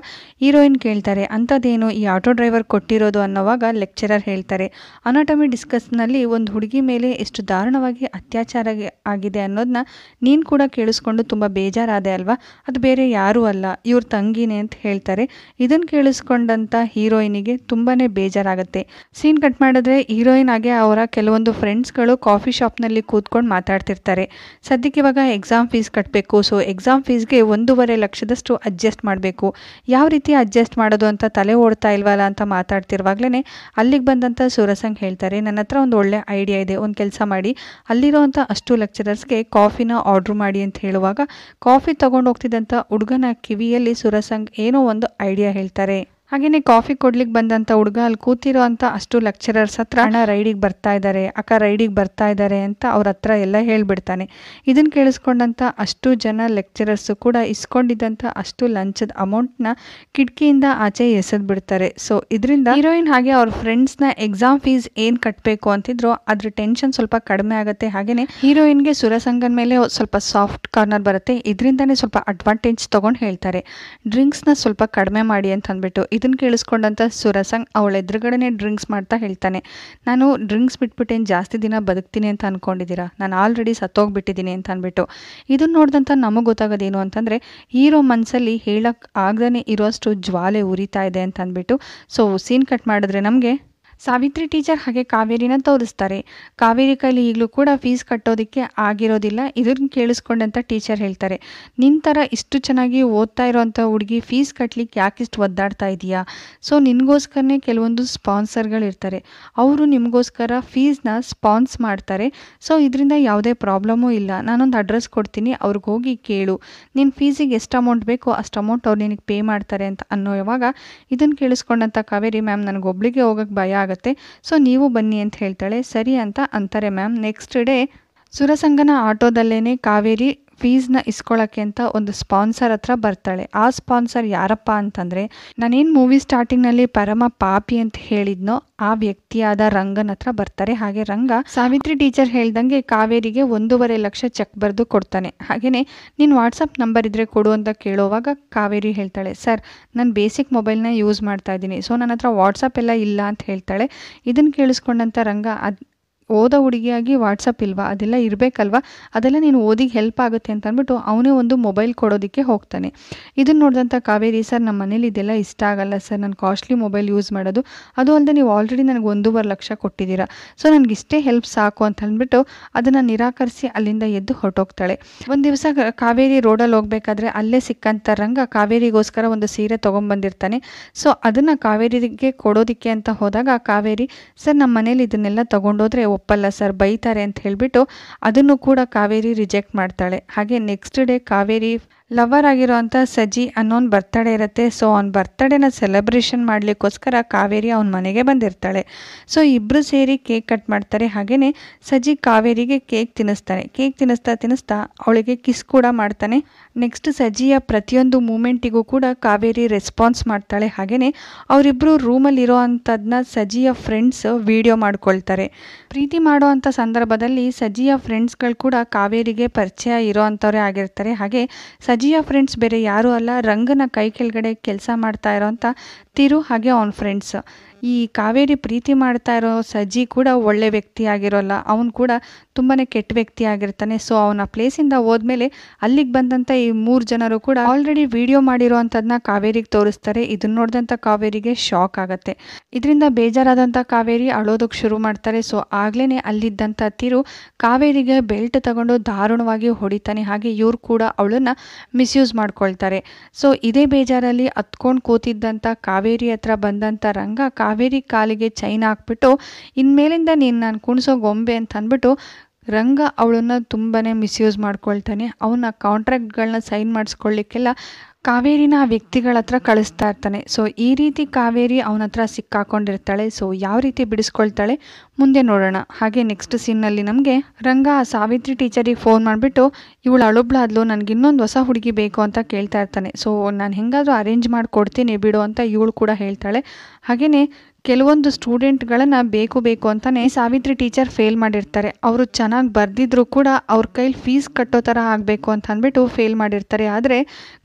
ಹೀರೋಯಿನ್ ಕೇಳ್ತಾರೆ ಅಂಥದ್ದೇನು ಈ ಆಟೋ ಡ್ರೈವರ್ ಕೊಟ್ಟಿರೋದು ಅನ್ನೋವಾಗ ಲೆಕ್ಚರರ್ ಹೇಳ್ತಾರೆ ಅನಾಟಮಿ ಡಿಸ್ಕಸ್ನಲ್ಲಿ ಒಂದು ಹುಡುಗಿ ಮೇಲೆ ಎಷ್ಟು ದಾರುಣವಾಗಿ ಅತ್ಯಾಚಾರ ಆಗಿದೆ ಅನ್ನೋದನ್ನ ನೀನು ಕೂಡ ಕೇಳಿಸ್ಕೊಂಡು ತುಂಬ ಬೇಜಾರಾದೆ ಅಲ್ವಾ ಅದು ಬೇರೆ ಯಾರೂ ಅಲ್ಲ ಇವ್ರ ತಂಗಿನೇ ಅಂತ ಹೇಳ್ತಾರೆ ಇದನ್ನು ಕೇಳಿಸ್ಕೊಂಡಂಥ ಹೀರೋಯಿನಿಗೆ ತುಂಬಾ ಬೇಜಾರಾಗುತ್ತೆ ಸೀನ್ ಕಟ್ ಮಾಡಿದ್ರೆ ಹೀರೋಯಿನ್ ಆಗಿ ಅವರ ಕೆಲವೊಂದು ಫ್ರೆಂಡ್ಸ್ಗಳು ಕಾಫಿ ಶಾಪ್ನಲ್ಲಿ ಕೂತ್ಕೊಂಡು ಕೂತ್ಕೊಂಡು ಮಾತಾಡ್ತಿರ್ತಾರೆ ಸದ್ಯಕ್ಕೆ ಇವಾಗ ಎಕ್ಸಾಮ್ ಫೀಸ್ ಕಟ್ಟಬೇಕು ಸೊ ಎಕ್ಸಾಮ್ ಫೀಸ್ಗೆ ಒಂದೂವರೆ ಲಕ್ಷದಷ್ಟು ಅಡ್ಜಸ್ಟ್ ಮಾಡಬೇಕು ಯಾವ ರೀತಿ ಅಡ್ಜಸ್ಟ್ ಮಾಡೋದು ಅಂತ ತಲೆ ಓಡ್ತಾ ಇಲ್ವಲ್ಲ ಅಂತ ಮಾತಾಡ್ತಿರುವಾಗಲೇ ಅಲ್ಲಿಗೆ ಬಂದಂಥ ಸೂರಸಂಗ್ ಹೇಳ್ತಾರೆ ನನ್ನ ಹತ್ರ ಒಂದು ಒಳ್ಳೆ ಐಡಿಯಾ ಇದೆ ಒಂದು ಕೆಲಸ ಮಾಡಿ ಅಲ್ಲಿರೋವಂಥ ಅಷ್ಟು ಲೆಕ್ಚರರ್ಸ್ಗೆ ಕಾಫಿನ ಆರ್ಡ್ರ್ ಮಾಡಿ ಅಂತ ಹೇಳುವಾಗ ಕಾಫಿ ತೊಗೊಂಡು ಹೋಗ್ತಿದ್ದಂಥ ಹುಡುಗನ ಕಿವಿಯಲ್ಲಿ ಸುರಸಂಗ್ ಏನೋ ಒಂದು ಐಡಿಯಾ ಹೇಳ್ತಾರೆ ಹಾಗೇನೆ ಕಾಫಿ ಕೊಡ್ಲಿಕ್ಕೆ ಬಂದಂಥ ಹುಡುಗ ಅಲ್ಲಿ ಕೂತಿರೋ ಅಂಥ ಅಷ್ಟು ಲೆಕ್ಚರರ್ಸ್ ಹತ್ರ ಅಣ್ಣ ರೈಡಿಗೆ ಬರ್ತಾ ಇದ್ದಾರೆ ಅಕ್ಕ ರೈಡಿಗೆ ಬರ್ತಾ ಇದ್ದಾರೆ ಅಂತ ಅವ್ರ ಹತ್ರ ಎಲ್ಲ ಹೇಳಿಬಿಡ್ತಾನೆ ಇದನ್ನು ಕೇಳಿಸ್ಕೊಂಡಂಥ ಅಷ್ಟು ಜನ ಲೆಕ್ಚರರ್ಸು ಕೂಡ ಇಸ್ಕೊಂಡಿದ್ದಂಥ ಅಷ್ಟು ಲಂಚದ ಅಮೌಂಟ್ನ ಕಿಟಕಿಯಿಂದ ಆಚೆ ಎಸೆದು ಬಿಡ್ತಾರೆ ಸೊ ಇದರಿಂದ ಹೀರೋಯಿನ್ ಹಾಗೆ ಅವ್ರ ಫ್ರೆಂಡ್ಸ್ನ ಎಕ್ಸಾಮ್ ಫೀಸ್ ಏನು ಕಟ್ಟಬೇಕು ಅಂತಿದ್ರು ಅದ್ರ ಟೆನ್ಷನ್ ಸ್ವಲ್ಪ ಕಡಿಮೆ ಆಗುತ್ತೆ ಹಾಗೆಯೇ ಹೀರೋಯಿನ್ಗೆ ಸುರಸಂಗನ ಮೇಲೆ ಸ್ವಲ್ಪ ಸಾಫ್ಟ್ ಕಾರ್ನರ್ ಬರುತ್ತೆ ಇದರಿಂದನೇ ಸ್ವಲ್ಪ ಅಡ್ವಾಂಟೇಜ್ ತೊಗೊಂಡು ಹೇಳ್ತಾರೆ ನ ಸ್ವಲ್ಪ ಕಡಿಮೆ ಮಾಡಿ ಅಂತ ಅಂದ್ಬಿಟ್ಟು ಇದು ಇದನ್ನು ಕೇಳಿಸ್ಕೊಂಡಂಥ ಸುರಸಂಗ್ ಅವಳ ಎದುರುಗಡೆನೆ ಡ್ರಿಂಕ್ಸ್ ಮಾಡ್ತಾ ಹೇಳ್ತಾನೆ ನಾನು ಡ್ರಿಂಕ್ಸ್ ಬಿಟ್ಬಿಟ್ಟೇನು ಜಾಸ್ತಿ ದಿನ ಬದುಕ್ತೀನಿ ಅಂತ ಅಂದ್ಕೊಂಡಿದ್ದೀರಾ ನಾನು ಆಲ್ರೆಡಿ ಸತ್ತೋಗ್ಬಿಟ್ಟಿದ್ದೀನಿ ಅಂತ ಅಂದ್ಬಿಟ್ಟು ಇದನ್ನ ನೋಡಿದಂಥ ನಮಗೆ ಗೊತ್ತಾಗೋದೇನು ಅಂತಂದರೆ ಹೀರೋ ಮನಸ್ಸಲ್ಲಿ ಹೇಳಕ್ಕೆ ಆಗದೇ ಇರೋಷ್ಟು ಜ್ವಾಲೆ ಉರಿತಾ ಇದೆ ಅಂತ ಅಂದ್ಬಿಟ್ಟು ಸೊ ಸೀನ್ ಕಟ್ ಮಾಡಿದ್ರೆ ನಮಗೆ ಸಾವಿತ್ರಿ ಟೀಚರ್ ಹಾಗೆ ಕಾವೇರಿನ ತೋರಿಸ್ತಾರೆ ಕಾವೇರಿ ಕೈಲಿ ಈಗಲೂ ಕೂಡ ಫೀಸ್ ಕಟ್ಟೋದಕ್ಕೆ ಆಗಿರೋದಿಲ್ಲ ಇದನ್ನು ಕೇಳಿಸ್ಕೊಂಡಂಥ ಟೀಚರ್ ಹೇಳ್ತಾರೆ ನಿನ್ನ ಥರ ಇಷ್ಟು ಚೆನ್ನಾಗಿ ಓದ್ತಾ ಇರೋವಂಥ ಹುಡುಗಿ ಫೀಸ್ ಕಟ್ಟಲಿಕ್ಕೆ ಯಾಕಿಷ್ಟು ಒದ್ದಾಡ್ತಾ ಇದೆಯಾ ಸೊ ನಿನಗೋಸ್ಕರನೇ ಕೆಲವೊಂದು ಸ್ಪಾನ್ಸರ್ಗಳಿರ್ತಾರೆ ಅವರು ನಿಮಗೋಸ್ಕರ ಫೀಸ್ನ ಸ್ಪಾನ್ಸ್ ಮಾಡ್ತಾರೆ ಸೊ ಇದರಿಂದ ಯಾವುದೇ ಪ್ರಾಬ್ಲಮೂ ಇಲ್ಲ ನಾನೊಂದು ಅಡ್ರೆಸ್ ಕೊಡ್ತೀನಿ ಅವ್ರಿಗೆ ಹೋಗಿ ಕೇಳು ನಿನ್ನ ಫೀಸಿಗೆ ಎಷ್ಟು ಅಮೌಂಟ್ ಬೇಕೋ ಅಷ್ಟು ಅಮೌಂಟ್ ಅವ್ರು ನಿನಗೆ ಪೇ ಮಾಡ್ತಾರೆ ಅಂತ ಅನ್ನೋವಾಗ ಇದನ್ನು ಕೇಳಿಸ್ಕೊಂಡಂಥ ಕಾವೇರಿ ಮ್ಯಾಮ್ ನನಗೊಬ್ಳಿಗೆ ಹೋಗೋಕ್ಕೆ ಭಯ ಬೇಕಾಗತ್ತೆ ಸೊ ನೀವು ಬನ್ನಿ ಅಂತ ಹೇಳ್ತಾಳೆ ಸರಿ ಅಂತ ಅಂತಾರೆ ಮ್ಯಾಮ್ ನೆಕ್ಸ್ಟ್ ಡೇ ಸುರಸಂಗನ ಆಟೋದಲ್ಲೇನೆ ಕಾವೇರಿ ಫೀಸ್ನ ಇಸ್ಕೊಳ್ಳೋಕ್ಕೆ ಅಂತ ಒಂದು ಸ್ಪಾನ್ಸರ್ ಹತ್ರ ಬರ್ತಾಳೆ ಆ ಸ್ಪಾನ್ಸರ್ ಯಾರಪ್ಪ ಅಂತಂದರೆ ನಾನೇನು ಮೂವಿ ಸ್ಟಾರ್ಟಿಂಗ್ನಲ್ಲಿ ಪರಮ ಪಾಪಿ ಅಂತ ಹೇಳಿದ್ನೋ ಆ ವ್ಯಕ್ತಿಯಾದ ರಂಗನ ಹತ್ರ ಬರ್ತಾರೆ ಹಾಗೆ ರಂಗ ಸಾವಿತ್ರಿ ಟೀಚರ್ ಹೇಳ್ದಂಗೆ ಕಾವೇರಿಗೆ ಒಂದೂವರೆ ಲಕ್ಷ ಚೆಕ್ ಬರೆದು ಕೊಡ್ತಾನೆ ಹಾಗೆಯೇ ನೀನು ವಾಟ್ಸಪ್ ನಂಬರ್ ಇದ್ದರೆ ಕೊಡು ಅಂತ ಕೇಳುವಾಗ ಕಾವೇರಿ ಹೇಳ್ತಾಳೆ ಸರ್ ನಾನು ಬೇಸಿಕ್ ಮೊಬೈಲ್ನ ಯೂಸ್ ಮಾಡ್ತಾ ಇದ್ದೀನಿ ಸೊ ನನ್ನ ಹತ್ರ ವಾಟ್ಸಪ್ ಎಲ್ಲ ಇಲ್ಲ ಅಂತ ಹೇಳ್ತಾಳೆ ಇದನ್ನು ಕೇಳಿಸ್ಕೊಂಡಂಥ ರಂಗ ಅದು ಓದೋ ಹುಡುಗಿಯಾಗಿ ವಾಟ್ಸಪ್ ಇಲ್ವಾ ಅದೆಲ್ಲ ಇರಬೇಕಲ್ವಾ ಅದೆಲ್ಲ ನೀನು ಓದಿಗೆ ಹೆಲ್ಪ್ ಆಗುತ್ತೆ ಅಂತ ಅಂದ್ಬಿಟ್ಟು ಅವನೇ ಒಂದು ಮೊಬೈಲ್ ಕೊಡೋದಕ್ಕೆ ಹೋಗ್ತಾನೆ ಇದನ್ನು ನೋಡಿದಂಥ ಕಾವೇರಿ ಸರ್ ನಮ್ಮ ಮನೇಲಿ ಇದೆಲ್ಲ ಇಷ್ಟ ಆಗಲ್ಲ ಸರ್ ನಾನು ಕಾಸ್ಟ್ಲಿ ಮೊಬೈಲ್ ಯೂಸ್ ಮಾಡೋದು ಅದು ಅಲ್ಲದೆ ನೀವು ಆಲ್ರೆಡಿ ನನಗೆ ಒಂದೂವರೆ ಲಕ್ಷ ಕೊಟ್ಟಿದ್ದೀರಾ ಸೊ ನನಗೆ ಇಷ್ಟೇ ಹೆಲ್ಪ್ ಸಾಕು ಅಂತ ಅದನ್ನು ನಿರಾಕರಿಸಿ ಅಲ್ಲಿಂದ ಎದ್ದು ಹೊರಟೋಗ್ತಾಳೆ ಒಂದು ದಿವಸ ಕಾವೇರಿ ರೋಡಲ್ಲಿ ಹೋಗಬೇಕಾದ್ರೆ ಅಲ್ಲೇ ಸಿಕ್ಕಂಥ ರಂಗ ಕಾವೇರಿಗೋಸ್ಕರ ಒಂದು ಸೀರೆ ತೊಗೊಂಬಂದಿರ್ತಾನೆ ಸೊ ಅದನ್ನು ಕಾವೇರಿಗೆ ಕೊಡೋದಕ್ಕೆ ಅಂತ ಹೋದಾಗ ಕಾವೇರಿ ಸರ್ ನಮ್ಮ ಮನೇಲಿ ಇದನ್ನೆಲ್ಲ ತೊಗೊಂಡೋದ್ರೆ ಒಪ್ಪಲ್ಲ ಸರ್ ಬೈತಾರೆ ಅಂತ ಹೇಳಿಬಿಟ್ಟು ಅದನ್ನು ಕೂಡ ಕಾವೇರಿ ರಿಜೆಕ್ಟ್ ಮಾಡ್ತಾಳೆ ಹಾಗೆ ನೆಕ್ಸ್ಟ್ ಡೇ ಕಾವೇರಿ ಲವರ್ ಆಗಿರೋವಂಥ ಸಜಿ ಅನ್ನೋನ್ ಬರ್ತಡೇ ಇರುತ್ತೆ ಸೊ ಅವ್ನ ಬರ್ತಡೇನ ಸೆಲೆಬ್ರೇಷನ್ ಮಾಡಲಿಕ್ಕೋಸ್ಕರ ಕಾವೇರಿ ಅವನ ಮನೆಗೆ ಬಂದಿರ್ತಾಳೆ ಸೊ ಇಬ್ಬರು ಸೇರಿ ಕೇಕ್ ಕಟ್ ಮಾಡ್ತಾರೆ ಹಾಗೆಯೇ ಸಜಿ ಕಾವೇರಿಗೆ ಕೇಕ್ ತಿನ್ನಿಸ್ತಾನೆ ಕೇಕ್ ತಿನ್ನಿಸ್ತಾ ತಿನ್ನಿಸ್ತಾ ಅವಳಿಗೆ ಕಿಸ್ ಕೂಡ ಮಾಡ್ತಾನೆ ನೆಕ್ಸ್ಟ್ ಸಜ್ಜಿಯ ಪ್ರತಿಯೊಂದು ಮೂಮೆಂಟಿಗೂ ಕೂಡ ಕಾವೇರಿ ರೆಸ್ಪಾನ್ಸ್ ಮಾಡ್ತಾಳೆ ಹಾಗೆಯೇ ಅವರಿಬ್ಬರು ರೂಮಲ್ಲಿರೋ ಅಂಥದ್ದನ್ನ ಸಜ್ಜಿಯ ಫ್ರೆಂಡ್ಸ್ ವೀಡಿಯೋ ಮಾಡ್ಕೊಳ್ತಾರೆ ಪ್ರೀತಿ ಮಾಡೋ ಅಂಥ ಸಂದರ್ಭದಲ್ಲಿ ಸಜ್ಜಿಯ ಫ್ರೆಂಡ್ಸ್ಗಳು ಕೂಡ ಕಾವೇರಿಗೆ ಪರಿಚಯ ಇರೋ ಅಂಥವರೇ ಆಗಿರ್ತಾರೆ ಹಾಗೆ ಸಜಿಯ ಫ್ರೆಂಡ್ಸ್ ಬೇರೆ ಯಾರೂ ಅಲ್ಲ ರಂಗನ ಕೈ ಕೆಳಗಡೆ ಕೆಲಸ ಮಾಡ್ತಾ ಇರೋವಂಥ ತಿರು ಹಾಗೆ ಅವನ ಫ್ರೆಂಡ್ಸ್ ಈ ಕಾವೇರಿ ಪ್ರೀತಿ ಮಾಡ್ತಾ ಇರೋ ಸಜ್ಜಿ ಕೂಡ ಒಳ್ಳೆ ವ್ಯಕ್ತಿ ಆಗಿರೋಲ್ಲ ಅವನು ಕೂಡ ತುಂಬಾ ಕೆಟ್ಟ ವ್ಯಕ್ತಿ ಆಗಿರ್ತಾನೆ ಸೊ ಅವನ ಪ್ಲೇಸಿಂದ ಹೋದ್ಮೇಲೆ ಅಲ್ಲಿಗೆ ಬಂದಂಥ ಈ ಮೂರು ಜನರು ಕೂಡ ಆಲ್ರೆಡಿ ವಿಡಿಯೋ ಮಾಡಿರೋ ಕಾವೇರಿಗೆ ತೋರಿಸ್ತಾರೆ ಇದನ್ನ ನೋಡಿದಂಥ ಕಾವೇರಿಗೆ ಶಾಕ್ ಆಗುತ್ತೆ ಇದರಿಂದ ಬೇಜಾರಾದಂಥ ಕಾವೇರಿ ಅಳೋದಕ್ಕೆ ಶುರು ಮಾಡ್ತಾರೆ ಸೊ ಆಗ್ಲೇ ಅಲ್ಲಿದ್ದಂಥ ತಿರು ಕಾವೇರಿಗೆ ಬೆಲ್ಟ್ ತಗೊಂಡು ದಾರುಣವಾಗಿ ಹೊಡಿತಾನೆ ಹಾಗೆ ಇವ್ರು ಕೂಡ ಅವಳನ್ನು ಮಿಸ್ಯೂಸ್ ಮಾಡ್ಕೊಳ್ತಾರೆ ಸೊ ಇದೇ ಬೇಜಾರಲ್ಲಿ ಹತ್ಕೊಂಡು ಕೂತಿದ್ದಂಥ ಕಾವೇರಿ ಹತ್ರ ಬಂದಂಥ ರಂಗ ಕಾವೇರಿ ಕಾಲಿಗೆ ಚೈನ್ ಹಾಕ್ಬಿಟ್ಟು ಇನ್ಮೇಲಿಂದ ನೀನು ನಾನು ಕುಣಿಸೋ ಗೊಂಬೆ ಅಂತ ಅಂದ್ಬಿಟ್ಟು ರಂಗ ಅವಳನ್ನು ತುಂಬಾ ಮಿಸ್ಯೂಸ್ ಮಾಡ್ಕೊಳ್ತಾನೆ ಅವನ ಕಾಂಟ್ರಾಕ್ಟ್ಗಳನ್ನ ಸೈನ್ ಮಾಡಿಸ್ಕೊಳ್ಳಿಕ್ಕೆಲ್ಲ ಕಾವೇರಿನ ಆ ವ್ಯಕ್ತಿಗಳ ಹತ್ರ ಕಳಿಸ್ತಾ ಇರ್ತಾನೆ ಸೊ ಈ ರೀತಿ ಕಾವೇರಿ ಅವನ ಹತ್ರ ಸಿಕ್ಕಾಕೊಂಡಿರ್ತಾಳೆ ಸೊ ಯಾವ ರೀತಿ ಬಿಡಿಸ್ಕೊಳ್ತಾಳೆ ಮುಂದೆ ನೋಡೋಣ ಹಾಗೆ ನೆಕ್ಸ್ಟ್ ಸೀನ್ನಲ್ಲಿ ನಮಗೆ ರಂಗ ಸಾವಿತ್ರಿ ಟೀಚರಿಗೆ ಫೋನ್ ಮಾಡಿಬಿಟ್ಟು ಇವಳು ಅಳುಬ್ಳಾದ್ಲು ನನಗೆ ಇನ್ನೊಂದು ಹೊಸ ಹುಡುಗಿ ಬೇಕು ಅಂತ ಕೇಳ್ತಾ ಇರ್ತಾನೆ ಸೊ ನಾನು ಹೆಂಗಾದರೂ ಅರೇಂಜ್ ಮಾಡಿಕೊಡ್ತೀನಿ ಬಿಡು ಅಂತ ಇವಳು ಕೂಡ ಹೇಳ್ತಾಳೆ ಹಾಗೆಯೇ ಕೆಲವೊಂದು ಸ್ಟೂಡೆಂಟ್ಗಳನ್ನು ಬೇಕು ಬೇಕು ಅಂತಲೇ ಸಾವಿತ್ರಿ ಟೀಚರ್ ಫೇಲ್ ಮಾಡಿರ್ತಾರೆ ಅವರು ಚೆನ್ನಾಗಿ ಬರೆದಿದ್ರು ಕೂಡ ಅವ್ರ ಕೈಲಿ ಫೀಸ್ ಕಟ್ಟೋ ಥರ ಆಗಬೇಕು ಅಂತ ಅಂದ್ಬಿಟ್ಟು ಫೇಲ್ ಮಾಡಿರ್ತಾರೆ ಆದರೆ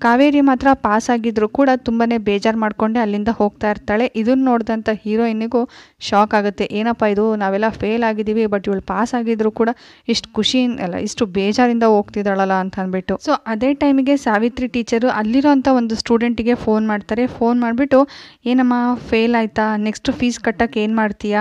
ಕಾವೇರಿ ಮಾತ್ರ ಪಾಸ್ ಆಗಿದ್ರು ಕೂಡ ತುಂಬಾ ಬೇಜಾರು ಮಾಡಿಕೊಂಡೆ ಅಲ್ಲಿಂದ ಹೋಗ್ತಾ ಇರ್ತಾಳೆ ಇದನ್ನು ನೋಡಿದಂಥ ಹೀರೋಯಿನಿಗೂ ಶಾಕ್ ಆಗುತ್ತೆ ಏನಪ್ಪ ಇದು ನಾವೆಲ್ಲ ಫೇಲ್ ಆಗಿದ್ದೀವಿ ಬಟ್ ಇವಳು ಪಾಸ್ ಆಗಿದ್ರು ಕೂಡ ಇಷ್ಟು ಖುಷಿ ಅಲ್ಲ ಇಷ್ಟು ಬೇಜಾರಿಂದ ಹೋಗ್ತಿದ್ದಾಳಲ್ಲ ಅಂತ ಅಂದ್ಬಿಟ್ಟು ಸೊ ಅದೇ ಟೈಮಿಗೆ ಸಾವಿತ್ರಿ ಟೀಚರು ಅಲ್ಲಿರೋಂಥ ಒಂದು ಸ್ಟೂಡೆಂಟಿಗೆ ಫೋನ್ ಮಾಡ್ತಾರೆ ಫೋನ್ ಮಾಡಿಬಿಟ್ಟು ಏನಮ್ಮ ಫೇಲ್ ಆಯಿತಾ ನೆಕ್ಸ್ಟ್ ಫೀಸ್ ಕಟ್ಟಕ್ಕೆ ಏನು ಮಾಡ್ತೀಯಾ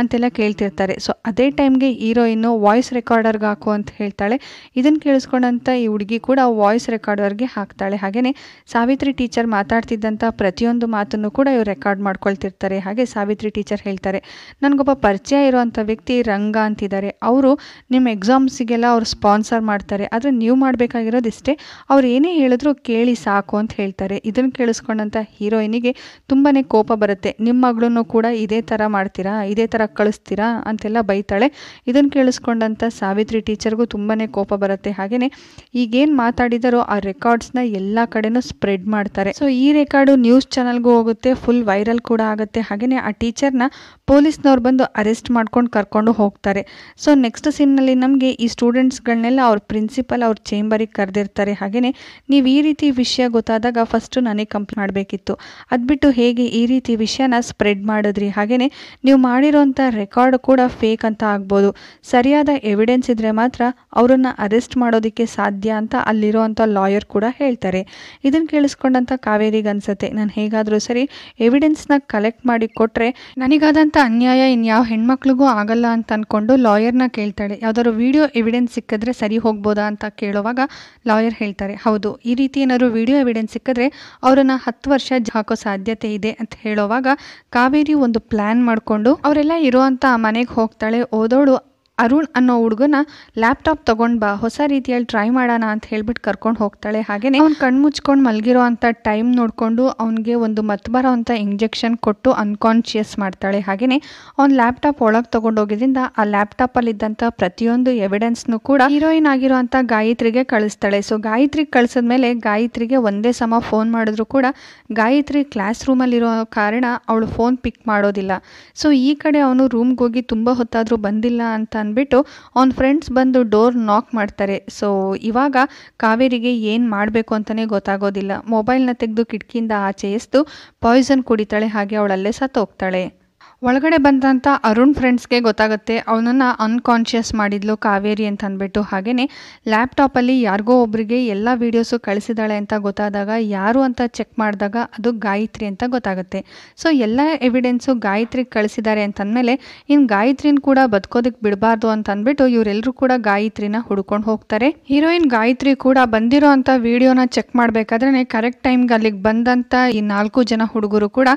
ಅಂತೆಲ್ಲ ಕೇಳ್ತಿರ್ತಾರೆ ಸೊ ಅದೇ ಟೈಮ್ಗೆ ಹೀರೋಯಿನ್ನು ವಾಯ್ಸ್ ರೆಕಾರ್ಡರ್ಗೆ ಹಾಕು ಅಂತ ಹೇಳ್ತಾಳೆ ಇದನ್ನು ಕೇಳಿಸ್ಕೊಂಡಂಥ ಈ ಹುಡುಗಿ ಕೂಡ ವಾಯ್ಸ್ ರೆಕಾರ್ಡರ್ಗೆ ಹಾಕ್ತಾಳೆ ಹಾಗೆಯೇ ಸಾವಿತ್ರಿ ಟೀಚರ್ ಮಾತಾಡ್ತಿದ್ದಂಥ ಪ್ರತಿಯೊಂದು ಮಾತನ್ನು ಕೂಡ ಇವ್ರು ರೆಕಾರ್ಡ್ ಮಾಡ್ಕೊಳ್ತಿರ್ತಾರೆ ಹಾಗೆ ಸಾವಿತ್ರಿ ಟೀಚರ್ ಹೇಳ್ತಾರೆ ನನಗೊಬ್ಬ ಪರಿಚಯ ಇರುವಂಥ ವ್ಯಕ್ತಿ ರಂಗ ಅಂತಿದ್ದಾರೆ ಅವರು ನಿಮ್ಮ ಎಕ್ಸಾಮ್ಸಿಗೆಲ್ಲ ಅವರು ಸ್ಪಾನ್ಸರ್ ಮಾಡ್ತಾರೆ ಆದರೆ ನೀವು ಮಾಡಬೇಕಾಗಿರೋದಿಷ್ಟೇ ಅವ್ರು ಏನೇ ಹೇಳಿದ್ರು ಕೇಳಿ ಸಾಕು ಅಂತ ಹೇಳ್ತಾರೆ ಇದನ್ನು ಕೇಳಿಸ್ಕೊಂಡಂಥ ಹೀರೋಯಿನಿಗೆ ತುಂಬಾ ಕೋಪ ಬರುತ್ತೆ ನಿಮ್ಮ ಮಗಳನ್ನು ಕೂಡ ಇದೇ ಥರ ಮಾಡ್ತೀರಾ ಇದೇ ಥರ ಕಳಿಸ್ತೀರಾ ಅಂತೆಲ್ಲ ಬೈತಾಳೆ ಇದನ್ನು ಕೇಳಿಸ್ಕೊಂಡಂಥ ಸಾವಿತ್ರಿ ಟೀಚರ್ಗೂ ತುಂಬಾ ಕೋಪ ಬರುತ್ತೆ ಹಾಗೆಯೇ ಈಗೇನು ಮಾತಾಡಿದಾರೋ ಆ ರೆಕಾರ್ಡ್ಸ್ನ ಎಲ್ಲ ಕಡೆನೂ ಸ್ಪ್ರೆಡ್ ಮಾಡ್ತಾರೆ ಸೊ ಈ ರೆಕಾರ್ಡು ನ್ಯೂಸ್ ಚಾನಲ್ಗೂ ಹೋಗುತ್ತೆ ಫುಲ್ ವೈರಲ್ ಕೂಡ ಆಗುತ್ತೆ ಹಾಗೆಯೇ ಆ ಟೀಚರ್ನ ಪೊಲೀಸ್ನವ್ರು ಬಂದು ಅರೆಸ್ಟ್ ಮಾಡ್ಕೊಂಡು ಕರ್ಕೊಂಡು ಹೋಗ್ತಾರೆ ಸೊ ನೆಕ್ಸ್ಟ್ ಸೀನ್ನಲ್ಲಿ ನಮಗೆ ಈ ಸ್ಟೂಡೆಂಟ್ಸ್ಗಳನ್ನೆಲ್ಲ ಅವ್ರ ಪ್ರಿನ್ಸಿಪಲ್ ಅವ್ರ ಚೇಂಬರಿಗೆ ಕರೆದಿರ್ತಾರೆ ಹಾಗೆಯೇ ನೀವು ಈ ರೀತಿ ವಿಷಯ ಗೊತ್ತಾದಾಗ ಫಸ್ಟು ನನಗೆ ಕಂಪ್ಲೇಂಟ್ ಮಾಡಬೇಕಿತ್ತು ಅದು ಬಿಟ್ಟು ಹೇಗೆ ಈ ರೀತಿ ವಿಷಯನ ಸ್ಪ್ರೆಡ್ ಮಾಡಿ ಮಾಡಿದ್ರಿ ಹಾಗೆಯೇ ನೀವು ಮಾಡಿರೋಂಥ ರೆಕಾರ್ಡ್ ಕೂಡ ಫೇಕ್ ಅಂತ ಆಗ್ಬೋದು ಸರಿಯಾದ ಎವಿಡೆನ್ಸ್ ಇದ್ದರೆ ಮಾತ್ರ ಅವರನ್ನು ಅರೆಸ್ಟ್ ಮಾಡೋದಕ್ಕೆ ಸಾಧ್ಯ ಅಂತ ಅಲ್ಲಿರೋವಂಥ ಲಾಯರ್ ಕೂಡ ಹೇಳ್ತಾರೆ ಇದನ್ನು ಕೇಳಿಸ್ಕೊಂಡಂಥ ಕಾವೇರಿಗೆ ಅನಿಸುತ್ತೆ ನಾನು ಹೇಗಾದರೂ ಸರಿ ಎವಿಡೆನ್ಸ್ನ ಕಲೆಕ್ಟ್ ಮಾಡಿ ಕೊಟ್ಟರೆ ನನಗಾದಂಥ ಅನ್ಯಾಯ ಇನ್ಯಾವ ಹೆಣ್ಮಕ್ಳಿಗೂ ಆಗಲ್ಲ ಅಂತ ಅಂದ್ಕೊಂಡು ಲಾಯರ್ನ ಕೇಳ್ತಾಳೆ ಯಾವ್ದಾದ್ರು ವಿಡಿಯೋ ಎವಿಡೆನ್ಸ್ ಸಿಕ್ಕಿದ್ರೆ ಸರಿ ಹೋಗ್ಬೋದಾ ಅಂತ ಕೇಳುವಾಗ ಲಾಯರ್ ಹೇಳ್ತಾರೆ ಹೌದು ಈ ರೀತಿ ಏನಾದರೂ ವಿಡಿಯೋ ಎವಿಡೆನ್ಸ್ ಸಿಕ್ಕಿದ್ರೆ ಅವರನ್ನು ಹತ್ತು ವರ್ಷ ಹಾಕೋ ಸಾಧ್ಯತೆ ಇದೆ ಅಂತ ಹೇಳುವಾಗ ಕಾವೇರಿ ಒಂದು ಪ್ಲಾನ್ ಮಾಡ್ಕೊಂಡು ಅವರೆಲ್ಲ ಇರುವಂತ ಮನೆಗೆ ಹೋಗ್ತಾಳೆ ಓದೋಳು ಅರುಣ್ ಅನ್ನೋ ಹುಡುಗನ ಲ್ಯಾಪ್ಟಾಪ್ ತಗೊಂಡ್ ಬಾ ಹೊಸ ರೀತಿಯಲ್ಲಿ ಟ್ರೈ ಮಾಡೋಣ ಅಂತ ಹೇಳ್ಬಿಟ್ಟು ಕರ್ಕೊಂಡು ಹೋಗ್ತಾಳೆ ಹಾಗೆಯೇ ಅವ್ನು ಕಣ್ಣು ಮುಚ್ಕೊಂಡು ಮಲಗಿರೋ ಟೈಮ್ ನೋಡಿಕೊಂಡು ಅವನಿಗೆ ಒಂದು ಮತ್ತು ಬರೋ ಇಂಜೆಕ್ಷನ್ ಕೊಟ್ಟು ಅನ್ಕಾನ್ಷಿಯಸ್ ಮಾಡ್ತಾಳೆ ಹಾಗೆಯೇ ಅವ್ನು ಲ್ಯಾಪ್ಟಾಪ್ ಒಳಗೆ ತೊಗೊಂಡೋಗಿದ್ರಿಂದ ಆ ಇದ್ದಂತ ಪ್ರತಿಯೊಂದು ಎವಿಡೆನ್ಸ್ನು ಕೂಡ ಹೀರೋಯಿನ್ ಆಗಿರೋ ಗಾಯತ್ರಿಗೆ ಕಳಿಸ್ತಾಳೆ ಸೊ ಗಾಯತ್ರಿ ಕಳಿಸಿದ ಮೇಲೆ ಗಾಯತ್ರಿಗೆ ಒಂದೇ ಸಮ ಫೋನ್ ಮಾಡಿದ್ರು ಕೂಡ ಗಾಯತ್ರಿ ಕ್ಲಾಸ್ ರೂಮಲ್ಲಿರೋ ಕಾರಣ ಅವಳು ಫೋನ್ ಪಿಕ್ ಮಾಡೋದಿಲ್ಲ ಸೊ ಈ ಕಡೆ ಅವನು ರೂಮ್ಗೆ ಹೋಗಿ ತುಂಬ ಹೊತ್ತಾದರೂ ಬಂದಿಲ್ಲ ಅಂತ ಅಂದ್ಬಿಟ್ಟು ಅವ್ನ ಫ್ರೆಂಡ್ಸ್ ಬಂದು ಡೋರ್ ನಾಕ್ ಮಾಡ್ತಾರೆ ಸೊ ಇವಾಗ ಕಾವೇರಿಗೆ ಏನು ಮಾಡಬೇಕು ಅಂತಲೇ ಗೊತ್ತಾಗೋದಿಲ್ಲ ಮೊಬೈಲ್ನ ತೆಗೆದು ಕಿಟಕಿಯಿಂದ ಆಚೆ ಎಸ್ದು ಪಾಯ್ಸನ್ ಕುಡಿತಾಳೆ ಹಾಗೆ ಅವಳಲ್ಲೇ ಸತ್ತೋಗ್ತಾಳೆ ಒಳಗಡೆ ಬಂದಂಥ ಅರುಣ್ ಫ್ರೆಂಡ್ಸ್ಗೆ ಗೊತ್ತಾಗುತ್ತೆ ಅವನನ್ನು ಅನ್ಕಾನ್ಷಿಯಸ್ ಮಾಡಿದ್ಲು ಕಾವೇರಿ ಅಂತ ಅಂದ್ಬಿಟ್ಟು ಹಾಗೆಯೇ ಲ್ಯಾಪ್ಟಾಪಲ್ಲಿ ಯಾರಿಗೋ ಒಬ್ಬರಿಗೆ ಎಲ್ಲ ವೀಡಿಯೋಸು ಕಳಿಸಿದಾಳೆ ಅಂತ ಗೊತ್ತಾದಾಗ ಯಾರು ಅಂತ ಚೆಕ್ ಮಾಡಿದಾಗ ಅದು ಗಾಯತ್ರಿ ಅಂತ ಗೊತ್ತಾಗುತ್ತೆ ಸೊ ಎಲ್ಲ ಎವಿಡೆನ್ಸು ಗಾಯತ್ರಿಗೆ ಕಳಿಸಿದ್ದಾರೆ ಅಂತಂದಮೇಲೆ ಇನ್ನು ಗಾಯತ್ರಿನ ಕೂಡ ಬದುಕೋದಕ್ಕೆ ಬಿಡಬಾರ್ದು ಅಂತ ಅಂದ್ಬಿಟ್ಟು ಇವರೆಲ್ಲರೂ ಕೂಡ ಗಾಯತ್ರಿನ ಹುಡ್ಕೊಂಡು ಹೋಗ್ತಾರೆ ಹೀರೋಯಿನ್ ಗಾಯತ್ರಿ ಕೂಡ ಬಂದಿರೋ ಅಂಥ ವೀಡಿಯೋನ ಚೆಕ್ ಮಾಡಬೇಕಾದ್ರೆ ಕರೆಕ್ಟ್ ಟೈಮ್ಗೆ ಅಲ್ಲಿಗೆ ಬಂದಂಥ ಈ ನಾಲ್ಕು ಜನ ಹುಡುಗರು ಕೂಡ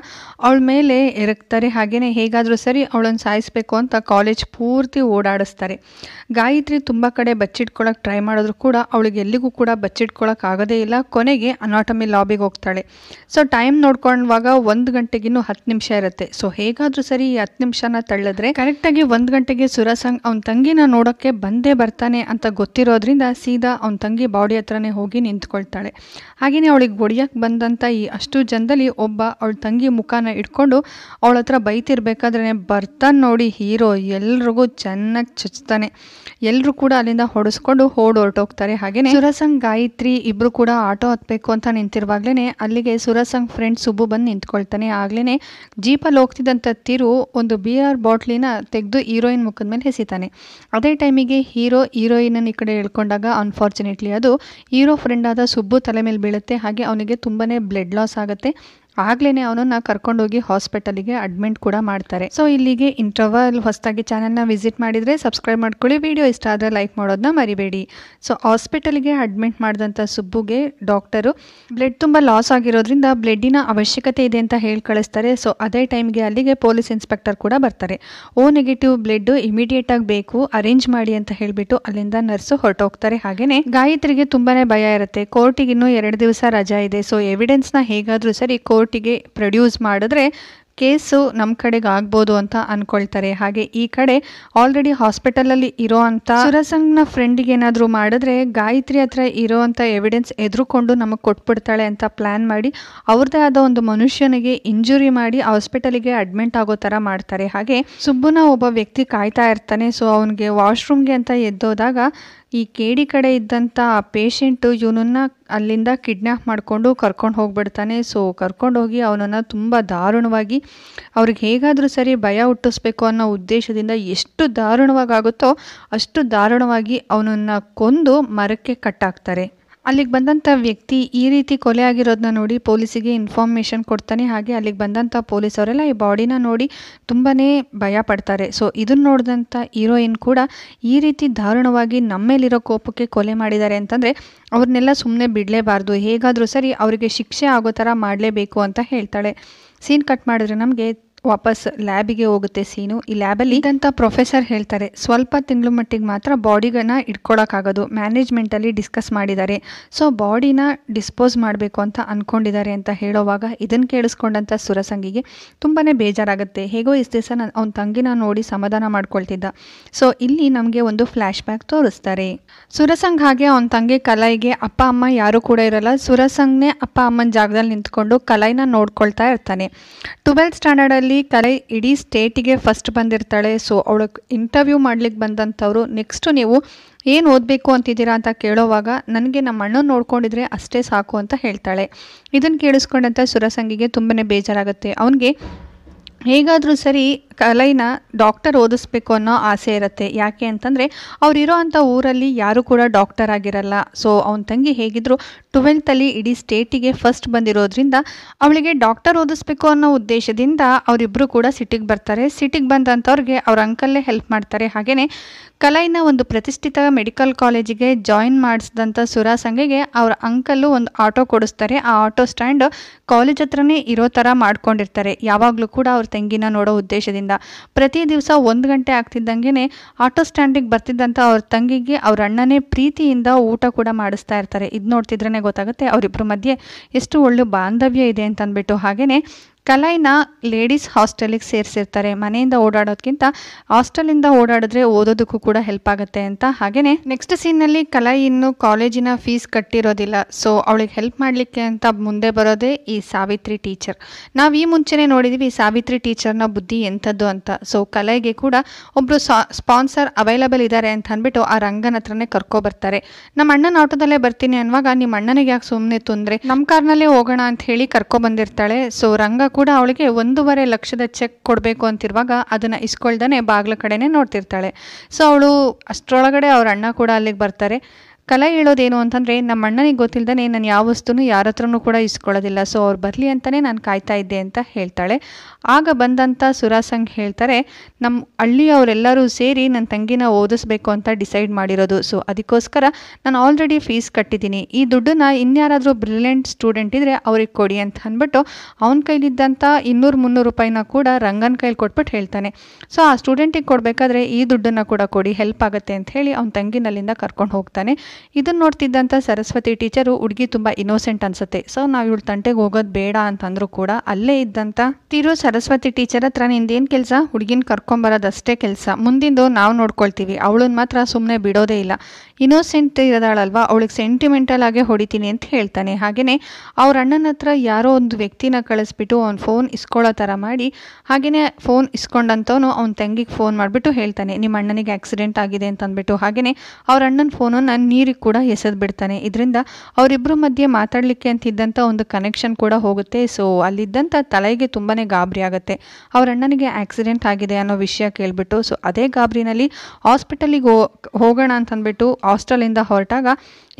ಅವಳ ಮೇಲೆ ಎರಗ್ತಾರೆ ಹಾಗೆಯೇ ಹೇಗಾದರೂ ಸರಿ ಅವಳನ್ನು ಸಾಯಿಸಬೇಕು ಅಂತ ಕಾಲೇಜ್ ಪೂರ್ತಿ ಓಡಾಡಿಸ್ತಾರೆ ಗಾಯತ್ರಿ ತುಂಬ ಕಡೆ ಬಚ್ಚಿಟ್ಕೊಳ್ಳೋಕೆ ಟ್ರೈ ಮಾಡಿದ್ರು ಕೂಡ ಅವಳಿಗೆ ಎಲ್ಲಿಗೂ ಕೂಡ ಬಚ್ಚಿಟ್ಕೊಳ್ಳೋಕ್ಕಾಗೋದೇ ಇಲ್ಲ ಕೊನೆಗೆ ಅನಾಟಮಿ ಲಾಬಿಗೆ ಹೋಗ್ತಾಳೆ ಸೊ ಟೈಮ್ ನೋಡ್ಕೊಳುವಾಗ ಒಂದು ಗಂಟೆಗಿನ್ನೂ ಹತ್ತು ನಿಮಿಷ ಇರುತ್ತೆ ಸೊ ಹೇಗಾದರೂ ಸರಿ ಈ ಹತ್ತು ನಿಮಿಷನ ತಳ್ಳಿದ್ರೆ ಕರೆಕ್ಟಾಗಿ ಒಂದು ಗಂಟೆಗೆ ಸುರಸಂಗ್ ಅವನ ತಂಗಿನ ನೋಡೋಕ್ಕೆ ಬಂದೇ ಬರ್ತಾನೆ ಅಂತ ಗೊತ್ತಿರೋದ್ರಿಂದ ಸೀದಾ ಅವನ ತಂಗಿ ಬಾಡಿ ಹತ್ರನೇ ಹೋಗಿ ನಿಂತ್ಕೊಳ್ತಾಳೆ ಹಾಗೆಯೇ ಅವಳಿಗೆ ಒಡಿಯೋಕ್ಕೆ ಬಂದಂಥ ಈ ಅಷ್ಟು ಜನದಲ್ಲಿ ಒಬ್ಬ ಅವಳ ತಂಗಿ ಮುಖಾನ ಇಟ್ಕೊಂಡು ಅವಳ ಹತ್ರ ಬೇಕಾದ್ರೆ ಬರ್ತಾನೆ ನೋಡಿ ಹೀರೋ ಎಲ್ರಿಗೂ ಚೆನ್ನಾಗಿ ಚುಚ್ತಾನೆ ಎಲ್ಲರೂ ಕೂಡ ಅಲ್ಲಿಂದ ಹೊಡೆಸ್ಕೊಂಡು ಓಡ್ ಹೊರಟೋಗ್ತಾರೆ ಹಾಗೆಯೇ ಸುರಸಂಗ್ ಗಾಯತ್ರಿ ಇಬ್ಬರು ಕೂಡ ಆಟೋ ಹತ್ತಬೇಕು ಅಂತ ನಿಂತಿರುವಾಗ್ಲೇ ಅಲ್ಲಿಗೆ ಸುರಸಂಗ್ ಫ್ರೆಂಡ್ ಸುಬ್ಬು ಬಂದು ನಿಂತ್ಕೊಳ್ತಾನೆ ಆಗ್ಲೇನೆ ಜೀಪಲ್ಲಿ ಹೋಗ್ತಿದ್ದಂಥ ತಿರು ಒಂದು ಬಿ ಆರ್ ಬಾಟ್ಲಿನ ತೆಗೆದು ಹೀರೋಯಿನ್ ಮುಖದ ಮೇಲೆ ಹೆಸಿತಾನೆ ಅದೇ ಟೈಮಿಗೆ ಹೀರೋ ಹೀರೋಯಿನನ್ನು ಈ ಕಡೆ ಹೇಳ್ಕೊಂಡಾಗ ಅನ್ಫಾರ್ಚುನೇಟ್ಲಿ ಅದು ಹೀರೋ ಫ್ರೆಂಡ್ ಆದ ಸುಬ್ಬು ತಲೆ ಮೇಲೆ ಬೀಳುತ್ತೆ ಹಾಗೆ ಅವನಿಗೆ ತುಂಬಾ ಬ್ಲಡ್ ಲಾಸ್ ಆಗುತ್ತೆ ಆಗ್ಲೇನೆ ಅವನನ್ನ ಕರ್ಕೊಂಡೋಗಿ ಹಾಸ್ಪಿಟಲಿಗೆ ಅಡ್ಮಿಟ್ ಕೂಡ ಮಾಡ್ತಾರೆ ಸೊ ಇಲ್ಲಿಗೆ ಇಂಟರ್ವಲ್ ಹೊಸದಾಗಿ ನ ವಿಸಿಟ್ ಮಾಡಿದರೆ ಸಬ್ಸ್ಕ್ರೈಬ್ ಮಾಡ್ಕೊಳ್ಳಿ ವಿಡಿಯೋ ಇಷ್ಟ ಆದ್ರೆ ಲೈಕ್ ಮಾಡೋದನ್ನ ಮರಿಬೇಡಿ ಸೊ ಹಾಸ್ಪಿಟಲ್ಗೆ ಅಡ್ಮಿಟ್ ಮಾಡಿದಂಥ ಸುಬ್ಬುಗೆ ಡಾಕ್ಟರು ಬ್ಲಡ್ ತುಂಬ ಲಾಸ್ ಆಗಿರೋದ್ರಿಂದ ಬ್ಲಡ್ಡಿನ ಅವಶ್ಯಕತೆ ಇದೆ ಅಂತ ಹೇಳಿ ಕಳಿಸ್ತಾರೆ ಸೊ ಅದೇ ಟೈಮ್ಗೆ ಅಲ್ಲಿಗೆ ಪೊಲೀಸ್ ಇನ್ಸ್ಪೆಕ್ಟರ್ ಕೂಡ ಬರ್ತಾರೆ ಓ ನೆಗೆಟಿವ್ ಬ್ಲಡ್ ಇಮಿಡಿಯೇಟ್ ಆಗಿ ಬೇಕು ಅರೇಂಜ್ ಮಾಡಿ ಅಂತ ಹೇಳಿಬಿಟ್ಟು ಅಲ್ಲಿಂದ ನರ್ಸ್ ಹೊರಟೋಗ್ತಾರೆ ಹಾಗೇನೆ ಗಾಯತ್ರಿಗೆ ತುಂಬಾನೇ ಭಯ ಇರುತ್ತೆ ಕೋರ್ಟಿಗೆ ಇನ್ನೂ ಎರಡು ದಿವಸ ರಜಾ ಇದೆ ಸೊ ಎವಿಡೆನ್ಸ್ನ ಹೇಗಾದರೂ ಸರಿ ಕೋರ್ಟ್ ಕೋರ್ಟಿಗೆ ಪ್ರೊಡ್ಯೂಸ್ ಮಾಡಿದ್ರೆ ಕೇಸು ನಮ್ಮ ಕಡೆಗೆ ಆಗ್ಬೋದು ಅಂತ ಅಂದ್ಕೊಳ್ತಾರೆ ಹಾಗೆ ಈ ಕಡೆ ಆಲ್ರೆಡಿ ಹಾಸ್ಪಿಟಲಲ್ಲಿ ಇರೋ ಅಂಥ ಸುರಸಂಗ್ನ ಫ್ರೆಂಡಿಗೆ ಏನಾದರೂ ಮಾಡಿದ್ರೆ ಗಾಯತ್ರಿ ಹತ್ರ ಇರೋ ಅಂಥ ಎವಿಡೆನ್ಸ್ ಎದುರುಕೊಂಡು ನಮಗೆ ಕೊಟ್ಬಿಡ್ತಾಳೆ ಅಂತ ಪ್ಲ್ಯಾನ್ ಮಾಡಿ ಅವ್ರದೇ ಆದ ಒಂದು ಮನುಷ್ಯನಿಗೆ ಇಂಜುರಿ ಮಾಡಿ ಹಾಸ್ಪಿಟಲಿಗೆ ಅಡ್ಮಿಂಟ್ ಆಗೋ ಥರ ಮಾಡ್ತಾರೆ ಹಾಗೆ ಸುಬ್ಬುನ ಒಬ್ಬ ವ್ಯಕ್ತಿ ಕಾಯ್ತಾ ಇರ್ತಾನೆ ಸೊ ಅವನಿಗೆ ವಾಶ್ರೂಮ್ಗೆ ಅಂತ ಎದ್ದೋದಾಗ ಈ ಕೇಡಿ ಕಡೆ ಇದ್ದಂಥ ಆ ಪೇಶೆಂಟು ಇವನನ್ನು ಅಲ್ಲಿಂದ ಕಿಡ್ನ್ಯಾಪ್ ಮಾಡಿಕೊಂಡು ಕರ್ಕೊಂಡು ಹೋಗಿಬಿಡ್ತಾನೆ ಸೊ ಕರ್ಕೊಂಡು ಹೋಗಿ ಅವನನ್ನು ತುಂಬ ದಾರುಣವಾಗಿ ಅವ್ರಿಗೆ ಹೇಗಾದರೂ ಸರಿ ಭಯ ಹುಟ್ಟಿಸ್ಬೇಕು ಅನ್ನೋ ಉದ್ದೇಶದಿಂದ ಎಷ್ಟು ಆಗುತ್ತೋ ಅಷ್ಟು ದಾರುಣವಾಗಿ ಅವನನ್ನು ಕೊಂದು ಮರಕ್ಕೆ ಕಟ್ಟಾಕ್ತಾರೆ ಅಲ್ಲಿಗೆ ಬಂದಂಥ ವ್ಯಕ್ತಿ ಈ ರೀತಿ ಕೊಲೆ ಆಗಿರೋದನ್ನ ನೋಡಿ ಪೊಲೀಸಿಗೆ ಇನ್ಫಾರ್ಮೇಷನ್ ಕೊಡ್ತಾನೆ ಹಾಗೆ ಅಲ್ಲಿಗೆ ಬಂದಂಥ ಪೊಲೀಸವರೆಲ್ಲ ಈ ಬಾಡಿನ ನೋಡಿ ತುಂಬಾ ಭಯ ಪಡ್ತಾರೆ ಸೊ ಇದನ್ನು ನೋಡಿದಂಥ ಹೀರೋಯಿನ್ ಕೂಡ ಈ ರೀತಿ ದಾರುಣವಾಗಿ ನಮ್ಮೇಲಿರೋ ಕೋಪಕ್ಕೆ ಕೊಲೆ ಮಾಡಿದ್ದಾರೆ ಅಂತಂದರೆ ಅವ್ರನ್ನೆಲ್ಲ ಸುಮ್ಮನೆ ಬಿಡಲೇಬಾರ್ದು ಹೇಗಾದರೂ ಸರಿ ಅವರಿಗೆ ಶಿಕ್ಷೆ ಆಗೋ ಥರ ಮಾಡಲೇಬೇಕು ಅಂತ ಹೇಳ್ತಾಳೆ ಸೀನ್ ಕಟ್ ಮಾಡಿದ್ರೆ ನಮಗೆ ವಾಪಸ್ ಲ್ಯಾಬಿಗೆ ಹೋಗುತ್ತೆ ಸೀನು ಈ ಲ್ಯಾಬಲ್ಲಿ ಇದಂತ ಪ್ರೊಫೆಸರ್ ಹೇಳ್ತಾರೆ ಸ್ವಲ್ಪ ತಿಂಗಳು ಮಟ್ಟಿಗೆ ಮಾತ್ರ ಬಾಡಿಗನ್ನ ಇಟ್ಕೊಳಕ್ಕಾಗೋದು ಮ್ಯಾನೇಜ್ಮೆಂಟಲ್ಲಿ ಡಿಸ್ಕಸ್ ಮಾಡಿದ್ದಾರೆ ಸೊ ಬಾಡಿನ ಡಿಸ್ಪೋಸ್ ಮಾಡಬೇಕು ಅಂತ ಅಂದ್ಕೊಂಡಿದ್ದಾರೆ ಅಂತ ಹೇಳೋವಾಗ ಇದನ್ನು ಕೇಳಿಸ್ಕೊಂಡಂಥ ಸುರಸಂಗಿಗೆ ತುಂಬಾ ಬೇಜಾರಾಗುತ್ತೆ ಹೇಗೋ ಇಸ್ ದಿವಸ ನಾನು ಅವನ ತಂಗಿನ ನೋಡಿ ಸಮಾಧಾನ ಮಾಡ್ಕೊಳ್ತಿದ್ದ ಸೊ ಇಲ್ಲಿ ನಮಗೆ ಒಂದು ಫ್ಲ್ಯಾಶ್ ಬ್ಯಾಕ್ ತೋರಿಸ್ತಾರೆ ಸುರಸಂಗ್ ಹಾಗೆ ಅವನ ತಂಗಿ ಕಲಾಯಿಗೆ ಅಪ್ಪ ಅಮ್ಮ ಯಾರು ಕೂಡ ಇರಲ್ಲ ಸುರಸಂಗ್ನೇ ಅಪ್ಪ ಅಮ್ಮನ ಜಾಗದಲ್ಲಿ ನಿಂತ್ಕೊಂಡು ಕಲೈನ ನೋಡ್ಕೊಳ್ತಾ ಇರ್ತಾನೆ ಟ್ವೆಲ್ತ್ ಸ್ಟ್ಯಾಂಡರ್ಡಲ್ಲಿ ಇಲ್ಲಿ ಕಲೆ ಇಡೀ ಸ್ಟೇಟಿಗೆ ಫಸ್ಟ್ ಬಂದಿರ್ತಾಳೆ ಸೊ ಅವಳು ಇಂಟರ್ವ್ಯೂ ಮಾಡ್ಲಿಕ್ಕೆ ಬಂದಂಥವ್ರು ನೆಕ್ಸ್ಟ್ ನೀವು ಏನು ಓದಬೇಕು ಅಂತಿದ್ದೀರಾ ಅಂತ ಕೇಳೋವಾಗ ನನಗೆ ನಮ್ಮ ಅಣ್ಣನ ನೋಡ್ಕೊಂಡಿದ್ರೆ ಅಷ್ಟೇ ಸಾಕು ಅಂತ ಹೇಳ್ತಾಳೆ ಇದನ್ನು ಕೇಳಿಸ್ಕೊಂಡಂಥ ಸುರಸಂಗಿಗೆ ತುಂಬನೇ ಬೇಜಾರಾಗುತ್ತೆ ಅವನಿಗೆ ಹೇಗಾದರೂ ಸರಿ ಕಲೈನ ಡಾಕ್ಟರ್ ಓದಿಸ್ಬೇಕು ಅನ್ನೋ ಆಸೆ ಇರುತ್ತೆ ಯಾಕೆ ಅಂತಂದರೆ ಅವರಿರೋ ಅಂಥ ಊರಲ್ಲಿ ಯಾರೂ ಕೂಡ ಡಾಕ್ಟರ್ ಆಗಿರಲ್ಲ ಸೊ ಅವನ ತಂಗಿ ಹೇಗಿದ್ರು ಟ್ವೆಲ್ತಲ್ಲಿ ಇಡೀ ಸ್ಟೇಟಿಗೆ ಫಸ್ಟ್ ಬಂದಿರೋದ್ರಿಂದ ಅವಳಿಗೆ ಡಾಕ್ಟರ್ ಓದಿಸ್ಬೇಕು ಅನ್ನೋ ಉದ್ದೇಶದಿಂದ ಅವರಿಬ್ಬರು ಕೂಡ ಸಿಟಿಗೆ ಬರ್ತಾರೆ ಸಿಟಿಗೆ ಬಂದಂಥವ್ರಿಗೆ ಅವ್ರ ಅಂಕಲ್ಲೇ ಹೆಲ್ಪ್ ಮಾಡ್ತಾರೆ ಹಾಗೆಯೇ ಕಲೈನ ಒಂದು ಪ್ರತಿಷ್ಠಿತ ಮೆಡಿಕಲ್ ಕಾಲೇಜಿಗೆ ಜಾಯಿನ್ ಮಾಡಿಸಿದಂಥ ಸುರಾಸಂಗೆಗೆ ಅವರ ಅಂಕಲ್ಲು ಒಂದು ಆಟೋ ಕೊಡಿಸ್ತಾರೆ ಆ ಆಟೋ ಸ್ಟ್ಯಾಂಡ್ ಕಾಲೇಜ್ ಹತ್ರನೇ ಇರೋ ಥರ ಮಾಡ್ಕೊಂಡಿರ್ತಾರೆ ಯಾವಾಗಲೂ ಕೂಡ ಅವ್ರ ತಂಗಿನ ನೋಡೋ ಉದ್ದೇಶದಿಂದ ಪ್ರತಿ ದಿವಸ ಒಂದು ಗಂಟೆ ಆಗ್ತಿದ್ದಂಗೆ ಆಟೋ ಸ್ಟ್ಯಾಂಡಿಗೆ ಬರ್ತಿದ್ದಂಥ ಅವ್ರ ತಂಗಿಗೆ ಅವ್ರ ಅಣ್ಣನೇ ಪ್ರೀತಿಯಿಂದ ಊಟ ಕೂಡ ಮಾಡಿಸ್ತಾ ಇರ್ತಾರೆ ಇದು ನೋಡ್ತಿದ್ರೇ ಗೊತ್ತಾಗುತ್ತೆ ಅವರಿಬ್ಬರ ಮಧ್ಯೆ ಎಷ್ಟು ಒಳ್ಳೆ ಬಾಂಧವ್ಯ ಇದೆ ಅಂತಂದ್ಬಿಟ್ಟು ಹಾಗೆಯೇ ಕಲೈನ ಲೇಡೀಸ್ ಹಾಸ್ಟೆಲಿಗೆ ಸೇರಿಸಿರ್ತಾರೆ ಮನೆಯಿಂದ ಓಡಾಡೋದಕ್ಕಿಂತ ಹಾಸ್ಟೆಲಿಂದ ಓಡಾಡಿದ್ರೆ ಓದೋದಕ್ಕೂ ಕೂಡ ಹೆಲ್ಪ್ ಆಗುತ್ತೆ ಅಂತ ಹಾಗೆಯೇ ನೆಕ್ಸ್ಟ್ ಸೀನಲ್ಲಿ ಕಲೈ ಇನ್ನು ಕಾಲೇಜಿನ ಫೀಸ್ ಕಟ್ಟಿರೋದಿಲ್ಲ ಸೊ ಅವಳಿಗೆ ಹೆಲ್ಪ್ ಮಾಡಲಿಕ್ಕೆ ಅಂತ ಮುಂದೆ ಬರೋದೇ ಈ ಸಾವಿತ್ರಿ ಟೀಚರ್ ನಾವು ಈ ಮುಂಚೆನೇ ನೋಡಿದ್ದೀವಿ ಸಾವಿತ್ರಿ ಟೀಚರ್ನ ಬುದ್ಧಿ ಎಂಥದ್ದು ಅಂತ ಸೊ ಕಲೈಗೆ ಕೂಡ ಒಬ್ಬರು ಸ್ಪಾನ್ಸರ್ ಅವೈಲಬಲ್ ಇದ್ದಾರೆ ಅಂತ ಅಂದ್ಬಿಟ್ಟು ಆ ರಂಗನ ಹತ್ರನೇ ಕರ್ಕೊಬರ್ತಾರೆ ನಮ್ಮ ಅಣ್ಣನ ಆಟೋದಲ್ಲೇ ಬರ್ತೀನಿ ಅನ್ನುವಾಗ ನಿಮ್ಮ ಅಣ್ಣನಿಗೆ ಯಾಕೆ ಸುಮ್ಮನೆ ತೊಂದರೆ ನಮ್ಮ ಕಾರ್ನಲ್ಲೇ ಹೋಗೋಣ ಅಂತ ಹೇಳಿ ಕರ್ಕೊಬಂದಿರ್ತಾಳೆ ಸೊ ರಂಗ ಕೂಡ ಅವಳಿಗೆ ಒಂದೂವರೆ ಲಕ್ಷದ ಚೆಕ್ ಕೊಡಬೇಕು ಅಂತಿರುವಾಗ ಅದನ್ನು ಇಸ್ಕೊಳ್ದೇ ಬಾಗಿಲ ಕಡೆನೇ ನೋಡ್ತಿರ್ತಾಳೆ ಸೊ ಅವಳು ಅಷ್ಟರೊಳಗಡೆ ಅವ್ರ ಅಣ್ಣ ಕೂಡ ಅಲ್ಲಿಗೆ ಬರ್ತಾರೆ ಕಲೆ ಹೇಳೋದೇನು ಅಂತಂದರೆ ನಮ್ಮ ಅಣ್ಣನಿಗೆ ಗೊತ್ತಿಲ್ಲದೇ ನಾನು ಯಾವ ವಸ್ತುನು ಯಾರ ಹತ್ರನೂ ಕೂಡ ಇಸ್ಕೊಳ್ಳೋದಿಲ್ಲ ಸೊ ಅವ್ರು ಬರಲಿ ಅಂತಲೇ ನಾನು ಕಾಯ್ತಾ ಇದ್ದೆ ಅಂತ ಹೇಳ್ತಾಳೆ ಆಗ ಬಂದಂಥ ಸುರಾಸಂಗ್ ಹೇಳ್ತಾರೆ ನಮ್ಮ ಹಳ್ಳಿಯವರೆಲ್ಲರೂ ಸೇರಿ ನನ್ನ ತಂಗಿನ ಓದಿಸ್ಬೇಕು ಅಂತ ಡಿಸೈಡ್ ಮಾಡಿರೋದು ಸೊ ಅದಕ್ಕೋಸ್ಕರ ನಾನು ಆಲ್ರೆಡಿ ಫೀಸ್ ಕಟ್ಟಿದ್ದೀನಿ ಈ ದುಡ್ಡನ್ನ ಇನ್ಯಾರಾದರೂ ಬ್ರಿಲಿಯಂಟ್ ಸ್ಟೂಡೆಂಟ್ ಇದ್ದರೆ ಅವ್ರಿಗೆ ಕೊಡಿ ಅಂತ ಅಂದ್ಬಿಟ್ಟು ಅವನ ಕೈಲಿದ್ದಂಥ ಇನ್ನೂರು ಮುನ್ನೂರು ರೂಪಾಯಿನ ಕೂಡ ರಂಗನ ಕೈಲಿ ಕೊಟ್ಬಿಟ್ಟು ಹೇಳ್ತಾನೆ ಸೊ ಆ ಸ್ಟೂಡೆಂಟಿಗೆ ಕೊಡಬೇಕಾದ್ರೆ ಈ ದುಡ್ಡನ್ನು ಕೂಡ ಕೊಡಿ ಹೆಲ್ಪ್ ಆಗುತ್ತೆ ಅಂತ ಹೇಳಿ ಅವನ ತಂಗಿನಲ್ಲಿಂದ ಕರ್ಕೊಂಡು ಹೋಗ್ತಾನೆ ಇದನ್ನ ನೋಡ್ತಿದ್ದಂಥ ಸರಸ್ವತಿ ಟೀಚರು ಹುಡುಗಿ ತುಂಬ ಇನ್ನೋಸೆಂಟ್ ಅನ್ಸುತ್ತೆ ಸೊ ನಾವು ಇವಳು ತಂಟೆಗೆ ಹೋಗೋದು ಬೇಡ ಅಂತಂದರೂ ಕೂಡ ಅಲ್ಲೇ ಇದ್ದಂತ ತಿರು ಸರಸ್ವತಿ ಟೀಚರ್ ಹತ್ರ ನಿಂದೇನು ಕೆಲಸ ಹುಡುಗಿನ ಕರ್ಕೊಂಬರೋದಷ್ಟೇ ಕೆಲಸ ಮುಂದಿಂದು ನಾವು ನೋಡ್ಕೊಳ್ತೀವಿ ಅವಳನ್ ಮಾತ್ರ ಸುಮ್ಮನೆ ಬಿಡೋದೇ ಇಲ್ಲ ಇನ್ನೋಸೆಂಟ್ ಇರೋದಾಳಲ್ವಾ ಅವಳಿಗೆ ಸೆಂಟಿಮೆಂಟಲ್ ಆಗಿ ಹೊಡಿತೀನಿ ಅಂತ ಹೇಳ್ತಾನೆ ಹಾಗೆಯೇ ಅವ್ರ ಅಣ್ಣನ ಹತ್ರ ಯಾರೋ ಒಂದು ವ್ಯಕ್ತಿನ ಕಳಿಸ್ಬಿಟ್ಟು ಅವ್ನು ಫೋನ್ ಇಸ್ಕೊಳ್ಳೋ ಥರ ಮಾಡಿ ಹಾಗೆಯೇ ಫೋನ್ ಇಸ್ಕೊಂಡಂತವನು ಅವ್ನ ತಂಗಿಗೆ ಫೋನ್ ಮಾಡಿಬಿಟ್ಟು ಹೇಳ್ತಾನೆ ನಿಮ್ಮ ಅಣ್ಣನಿಗೆ ಆಕ್ಸಿಡೆಂಟ್ ಆಗಿದೆ ಅಂತ ಅಂದ್ಬಿಟ್ಟು ಹಾಗೆಯೇ ಅವ್ರ ಅಣ್ಣನ ಫೋನನ್ನು ನೀರಿಗೆ ಕೂಡ ಎಸೆದು ಇದರಿಂದ ಅವರಿಬ್ಬರ ಮಧ್ಯೆ ಮಾತಾಡಲಿಕ್ಕೆ ಅಂತಿದ್ದಂಥ ಒಂದು ಕನೆಕ್ಷನ್ ಕೂಡ ಹೋಗುತ್ತೆ ಸೊ ಅಲ್ಲಿದ್ದಂಥ ತಲೆಗೆ ತುಂಬಾ ಗಾಬರಿ ಆಗುತ್ತೆ ಅವ್ರ ಅಣ್ಣನಿಗೆ ಆಕ್ಸಿಡೆಂಟ್ ಆಗಿದೆ ಅನ್ನೋ ವಿಷಯ ಕೇಳಿಬಿಟ್ಟು ಸೊ ಅದೇ ಗಾಬರಿನಲ್ಲಿ ಹಾಸ್ಪಿಟಲಿಗೆ ಹೋಗೋಣ ಅಂತಂದ್ಬಿಟ್ಟು ಹಾಸ್ಟೆಲಿಂದ ಹೊರಟಾಗ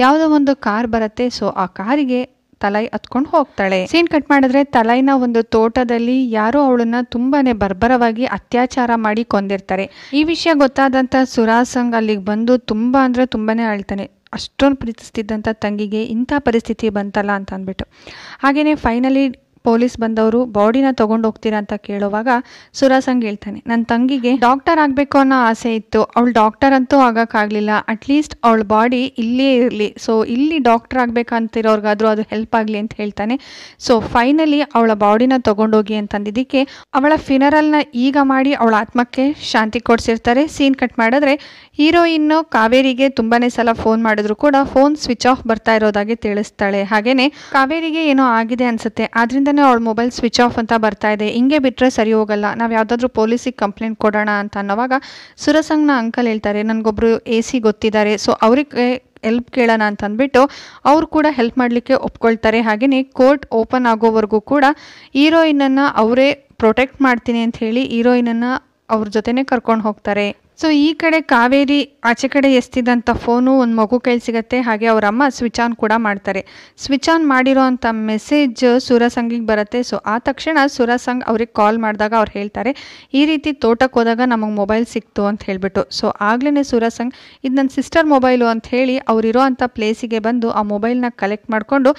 ಯಾವುದೋ ಒಂದು ಕಾರ್ ಬರುತ್ತೆ ಸೊ ಆ ಕಾರಿಗೆ ತಲೈ ಹತ್ಕೊಂಡು ಹೋಗ್ತಾಳೆ ಸೀನ್ ಕಟ್ ಮಾಡಿದ್ರೆ ತಲೈನ ಒಂದು ತೋಟದಲ್ಲಿ ಯಾರೋ ಅವಳನ್ನ ತುಂಬಾನೇ ಬರ್ಬರವಾಗಿ ಅತ್ಯಾಚಾರ ಮಾಡಿ ಕೊಂದಿರ್ತಾರೆ ಈ ವಿಷಯ ಗೊತ್ತಾದಂತ ಸುರಾಸಂಗ್ ಅಲ್ಲಿಗೆ ಬಂದು ತುಂಬಾ ಅಂದ್ರೆ ತುಂಬಾನೇ ಅಳ್ತಾನೆ ಅಷ್ಟೊಂದು ಪ್ರೀತಿಸ್ತಿದ್ದಂಥ ತಂಗಿಗೆ ಇಂಥ ಪರಿಸ್ಥಿತಿ ಬಂತಲ್ಲ ಅಂತ ಅಂದ್ಬಿಟ್ಟು ಹಾಗೆಯೇ ಫೈನಲಿ ಪೊಲೀಸ್ ಬಂದವರು ಬಾಡಿನ ತಗೊಂಡು ಹೋಗ್ತೀರಾ ಅಂತ ಕೇಳುವಾಗ ಸುರಾಸಂಗ್ ಹೇಳ್ತಾನೆ ನನ್ನ ತಂಗಿಗೆ ಡಾಕ್ಟರ್ ಆಗಬೇಕು ಅನ್ನೋ ಆಸೆ ಇತ್ತು ಅವಳು ಡಾಕ್ಟರ್ ಅಂತೂ ಆಗೋಕ್ಕಾಗಲಿಲ್ಲ ಅಟ್ಲೀಸ್ಟ್ ಅವಳ ಬಾಡಿ ಇಲ್ಲೇ ಇರಲಿ ಸೊ ಇಲ್ಲಿ ಡಾಕ್ಟರ್ ಆಗಬೇಕಂತಿರೋರ್ಗಾದ್ರೂ ಅದು ಹೆಲ್ಪ್ ಆಗಲಿ ಅಂತ ಹೇಳ್ತಾನೆ ಸೊ ಫೈನಲಿ ಅವಳ ಬಾಡಿನ ತಗೊಂಡೋಗಿ ಅಂತಂದಿದ್ದಕ್ಕೆ ಅವಳ ಫಿನರಲ್ನ ಈಗ ಮಾಡಿ ಅವಳ ಆತ್ಮಕ್ಕೆ ಶಾಂತಿ ಕೊಡಿಸಿರ್ತಾರೆ ಸೀನ್ ಕಟ್ ಮಾಡಿದ್ರೆ ಹೀರೋಯಿನ್ ಕಾವೇರಿಗೆ ತುಂಬಾನೇ ಸಲ ಫೋನ್ ಮಾಡಿದ್ರು ಕೂಡ ಫೋನ್ ಸ್ವಿಚ್ ಆಫ್ ಬರ್ತಾ ಇರೋದಾಗಿ ತಿಳಿಸ್ತಾಳೆ ಹಾಗೇನೆ ಕಾವೇರಿಗೆ ಏನೋ ಆಗಿದೆ ಅನ್ಸುತ್ತೆ ಆದ್ರಿಂದ ಅಂತಲೇ ಮೊಬೈಲ್ ಸ್ವಿಚ್ ಆಫ್ ಅಂತ ಬರ್ತಾ ಇದೆ ಹಿಂಗೆ ಬಿಟ್ಟರೆ ಸರಿ ಹೋಗಲ್ಲ ನಾವು ಯಾವುದಾದ್ರೂ ಪೊಲೀಸಿಗೆ ಕಂಪ್ಲೇಂಟ್ ಕೊಡೋಣ ಅಂತ ಅನ್ನೋವಾಗ ಸುರಸಂಗ್ನ ಅಂಕಲ್ ಹೇಳ್ತಾರೆ ನನಗೊಬ್ಬರು ಎ ಸಿ ಗೊತ್ತಿದ್ದಾರೆ ಸೊ ಅವ್ರಿಗೆ ಹೆಲ್ಪ್ ಕೇಳೋಣ ಅಂತ ಅಂದ್ಬಿಟ್ಟು ಅವ್ರು ಕೂಡ ಹೆಲ್ಪ್ ಮಾಡಲಿಕ್ಕೆ ಒಪ್ಕೊಳ್ತಾರೆ ಹಾಗೆಯೇ ಕೋರ್ಟ್ ಓಪನ್ ಆಗೋವರೆಗೂ ಕೂಡ ಹೀರೋಯಿನನ್ನು ಅವರೇ ಪ್ರೊಟೆಕ್ಟ್ ಮಾಡ್ತೀನಿ ಅಂತ ಹೇಳಿ ಹೀರೋಯಿನನ್ನು ಅವ್ರ ಜೊತೆನೇ ಕರ್ಕೊಂಡು ಹೋಗ್ತಾರೆ ಸೊ ಈ ಕಡೆ ಕಾವೇರಿ ಆಚೆ ಕಡೆ ಎಸ್ತಿದ್ದಂಥ ಫೋನು ಒಂದು ಮಗು ಕೈಲಿ ಸಿಗತ್ತೆ ಹಾಗೆ ಅವ್ರ ಅಮ್ಮ ಸ್ವಿಚ್ ಆನ್ ಕೂಡ ಮಾಡ್ತಾರೆ ಸ್ವಿಚ್ ಆನ್ ಮಾಡಿರೋ ಅಂಥ ಮೆಸೇಜ್ ಸೂರಸಂಗಿಗೆ ಬರುತ್ತೆ ಸೊ ಆ ತಕ್ಷಣ ಸೂರಸಂಗ್ ಅವ್ರಿಗೆ ಕಾಲ್ ಮಾಡಿದಾಗ ಅವ್ರು ಹೇಳ್ತಾರೆ ಈ ರೀತಿ ತೋಟಕ್ಕೆ ಹೋದಾಗ ನಮಗೆ ಮೊಬೈಲ್ ಸಿಕ್ತು ಅಂತ ಹೇಳಿಬಿಟ್ಟು ಸೊ ಆಗ್ಲೇ ಸುರಸಂಗ್ ಇದು ನನ್ನ ಸಿಸ್ಟರ್ ಮೊಬೈಲು ಅಂತ ಹೇಳಿ ಅವರಿರೋ ಅಂಥ ಪ್ಲೇಸಿಗೆ ಬಂದು ಆ ಮೊಬೈಲ್ನ ಕಲೆಕ್ಟ್ ಮಾಡಿಕೊಂಡು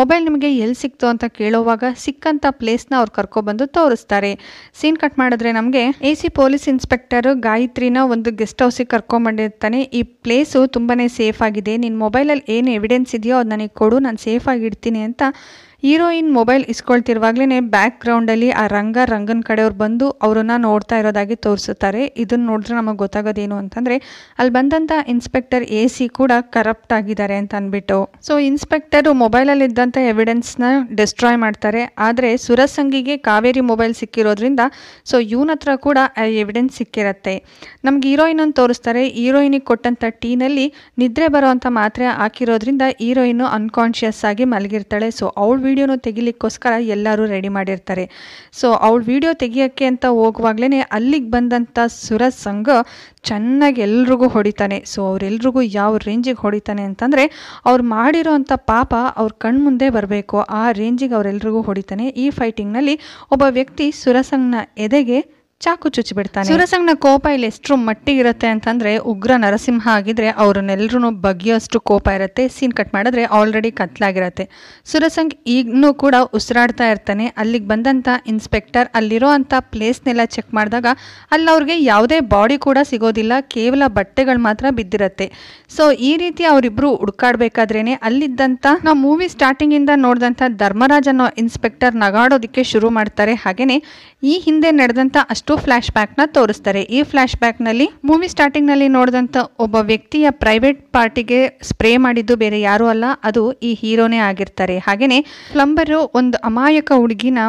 ಮೊಬೈಲ್ ನಿಮಗೆ ಎಲ್ಲಿ ಸಿಕ್ತು ಅಂತ ಕೇಳೋವಾಗ ಸಿಕ್ಕಂಥ ಪ್ಲೇಸ್ನ ಅವ್ರು ಕರ್ಕೊಬಂದು ತೋರಿಸ್ತಾರೆ ಸೀನ್ ಕಟ್ ಮಾಡಿದ್ರೆ ನಮಗೆ ಎ ಸಿ ಪೊಲೀಸ್ ಇನ್ಸ್ಪೆಕ್ಟರ್ ಗಾಯತ್ರಿನ ಒಂದು ಗೆಸ್ಟ್ ಹೌಸಿಗೆ ಕರ್ಕೊಂಬಂದಿರ್ತಾನೆ ಈ ಪ್ಲೇಸು ತುಂಬಾ ಸೇಫ್ ಆಗಿದೆ ನಿನ್ನ ಮೊಬೈಲಲ್ಲಿ ಏನು ಎವಿಡೆನ್ಸ್ ಇದೆಯೋ ಅದು ನನಗೆ ಕೊಡು ನಾನು ಸೇಫಾಗಿ ಇಡ್ತೀನಿ ಅಂತ ಹೀರೋಯಿನ್ ಮೊಬೈಲ್ ಇಸ್ಕೊಳ್ತಿರುವಾಗ್ಲೇ ಬ್ಯಾಕ್ ಗ್ರೌಂಡಲ್ಲಿ ಆ ರಂಗ ರಂಗನ ಕಡೆಯವ್ರು ಬಂದು ಅವರನ್ನು ನೋಡ್ತಾ ಇರೋದಾಗಿ ತೋರಿಸುತ್ತಾರೆ ಇದನ್ನು ನೋಡಿದ್ರೆ ನಮಗೆ ಗೊತ್ತಾಗೋದೇನು ಅಂತಂದರೆ ಅಲ್ಲಿ ಬಂದಂಥ ಇನ್ಸ್ಪೆಕ್ಟರ್ ಎ ಸಿ ಕೂಡ ಕರಪ್ಟ್ ಆಗಿದ್ದಾರೆ ಅಂತ ಅಂದ್ಬಿಟ್ಟು ಸೊ ಇನ್ಸ್ಪೆಕ್ಟರು ಎವಿಡೆನ್ಸ್ ಎವಿಡೆನ್ಸ್ನ ಡಿಸ್ಟ್ರಾಯ್ ಮಾಡ್ತಾರೆ ಆದರೆ ಸುರಸಂಗಿಗೆ ಕಾವೇರಿ ಮೊಬೈಲ್ ಸಿಕ್ಕಿರೋದ್ರಿಂದ ಸೊ ಇವನ ಹತ್ರ ಕೂಡ ಆ ಎವಿಡೆನ್ಸ್ ಸಿಕ್ಕಿರತ್ತೆ ನಮ್ಗೆ ಅನ್ನು ತೋರಿಸ್ತಾರೆ ಹೀರೋಯಿನಿಗೆ ಕೊಟ್ಟಂಥ ಟೀನಲ್ಲಿ ನಿದ್ರೆ ಬರೋವಂಥ ಮಾತ್ರೆ ಹಾಕಿರೋದ್ರಿಂದ ಹೀರೋಯಿನ್ ಅನ್ಕಾನ್ಷಿಯಸ್ ಆಗಿ ಮಲಗಿರ್ತಾಳೆ ಸೊ ಅವಳು ವೀಡಿಯೋನ ತೆಗಿಲಿಕ್ಕೋಸ್ಕರ ಎಲ್ಲರೂ ರೆಡಿ ಮಾಡಿರ್ತಾರೆ ಸೊ ಅವಳು ವೀಡಿಯೋ ತೆಗಿಯೋಕ್ಕೆ ಅಂತ ಹೋಗುವಾಗ್ಲೇ ಅಲ್ಲಿಗೆ ಬಂದಂಥ ಸುರ ಸಂಘ ಚೆನ್ನಾಗಿ ಎಲ್ರಿಗೂ ಹೊಡಿತಾನೆ ಸೊ ಅವರೆಲ್ರಿಗೂ ಯಾವ ರೇಂಜಿಗೆ ಹೊಡಿತಾನೆ ಅಂತಂದರೆ ಅವ್ರು ಮಾಡಿರೋ ಪಾಪ ಅವ್ರ ಕಣ್ಮುಂದೆ ಬರಬೇಕು ಆ ರೇಂಜಿಗೆ ಅವರೆಲ್ರಿಗೂ ಹೊಡಿತಾನೆ ಈ ಫೈಟಿಂಗ್ನಲ್ಲಿ ಒಬ್ಬ ವ್ಯಕ್ತಿ ಸುರಸಂಗ್ನ ಎದೆಗೆ ಚಾಕು ಚುಚ್ಚಿ ಬಿಡ್ತಾನೆ ಸುರಸಂಗನ ಕೋಪ ಇಲ್ಲಿ ಎಷ್ಟು ಮಟ್ಟಿಗಿರುತ್ತೆ ಅಂತಂದ್ರೆ ಉಗ್ರ ನರಸಿಂಹ ಆಗಿದ್ರೆ ಅವ್ರನ್ನೆಲ್ಲರೂ ಅಷ್ಟು ಕೋಪ ಇರುತ್ತೆ ಸೀನ್ ಕಟ್ ಮಾಡಿದ್ರೆ ಆಲ್ರೆಡಿ ಕತ್ಲಾಗಿರತ್ತೆ ಸುರಸಂಗ್ ಈಗನೂ ಕೂಡ ಉಸಿರಾಡ್ತಾ ಇರ್ತಾನೆ ಅಲ್ಲಿಗೆ ಬಂದಂತ ಇನ್ಸ್ಪೆಕ್ಟರ್ ಅಲ್ಲಿರೋ ಅಂತ ಪ್ಲೇಸ್ನೆಲ್ಲ ಚೆಕ್ ಮಾಡಿದಾಗ ಅಲ್ಲಿ ಅವ್ರಿಗೆ ಯಾವುದೇ ಬಾಡಿ ಕೂಡ ಸಿಗೋದಿಲ್ಲ ಕೇವಲ ಬಟ್ಟೆಗಳು ಮಾತ್ರ ಬಿದ್ದಿರತ್ತೆ ಸೊ ಈ ರೀತಿ ಅವರಿಬ್ಬರು ಹುಡ್ಕಾಡ್ಬೇಕಾದ್ರೇನೆ ಅಲ್ಲಿದ್ದಂತ ನಾವು ಮೂವಿ ಸ್ಟಾರ್ಟಿಂಗಿಂದ ನೋಡಿದಂತ ಧರ್ಮರಾಜ್ ಅನ್ನೋ ಇನ್ಸ್ಪೆಕ್ಟರ್ ನಗಾಡೋದಕ್ಕೆ ಶುರು ಮಾಡ್ತಾರೆ ಹಾಗೇನೆ ಈ ಹಿಂದೆ ನಡೆದಂತ ಅಷ್ಟು ಫ್ಲ್ಯಾಶ್ ನ ತೋರಿಸ್ತಾರೆ ಈ ಬ್ಯಾಕ್ ನಲ್ಲಿ ಮೂವಿ ಸ್ಟಾರ್ಟಿಂಗ್ನಲ್ಲಿ ನೋಡಿದಂಥ ಒಬ್ಬ ವ್ಯಕ್ತಿಯ ಪ್ರೈವೇಟ್ ಪಾರ್ಟಿಗೆ ಸ್ಪ್ರೇ ಮಾಡಿದ್ದು ಬೇರೆ ಯಾರೂ ಅಲ್ಲ ಅದು ಈ ಹೀರೋನೇ ಆಗಿರ್ತಾರೆ ಹಾಗೆಯೇ ಪ್ಲಂಬರು ಒಂದು ಅಮಾಯಕ ಹುಡುಗಿನ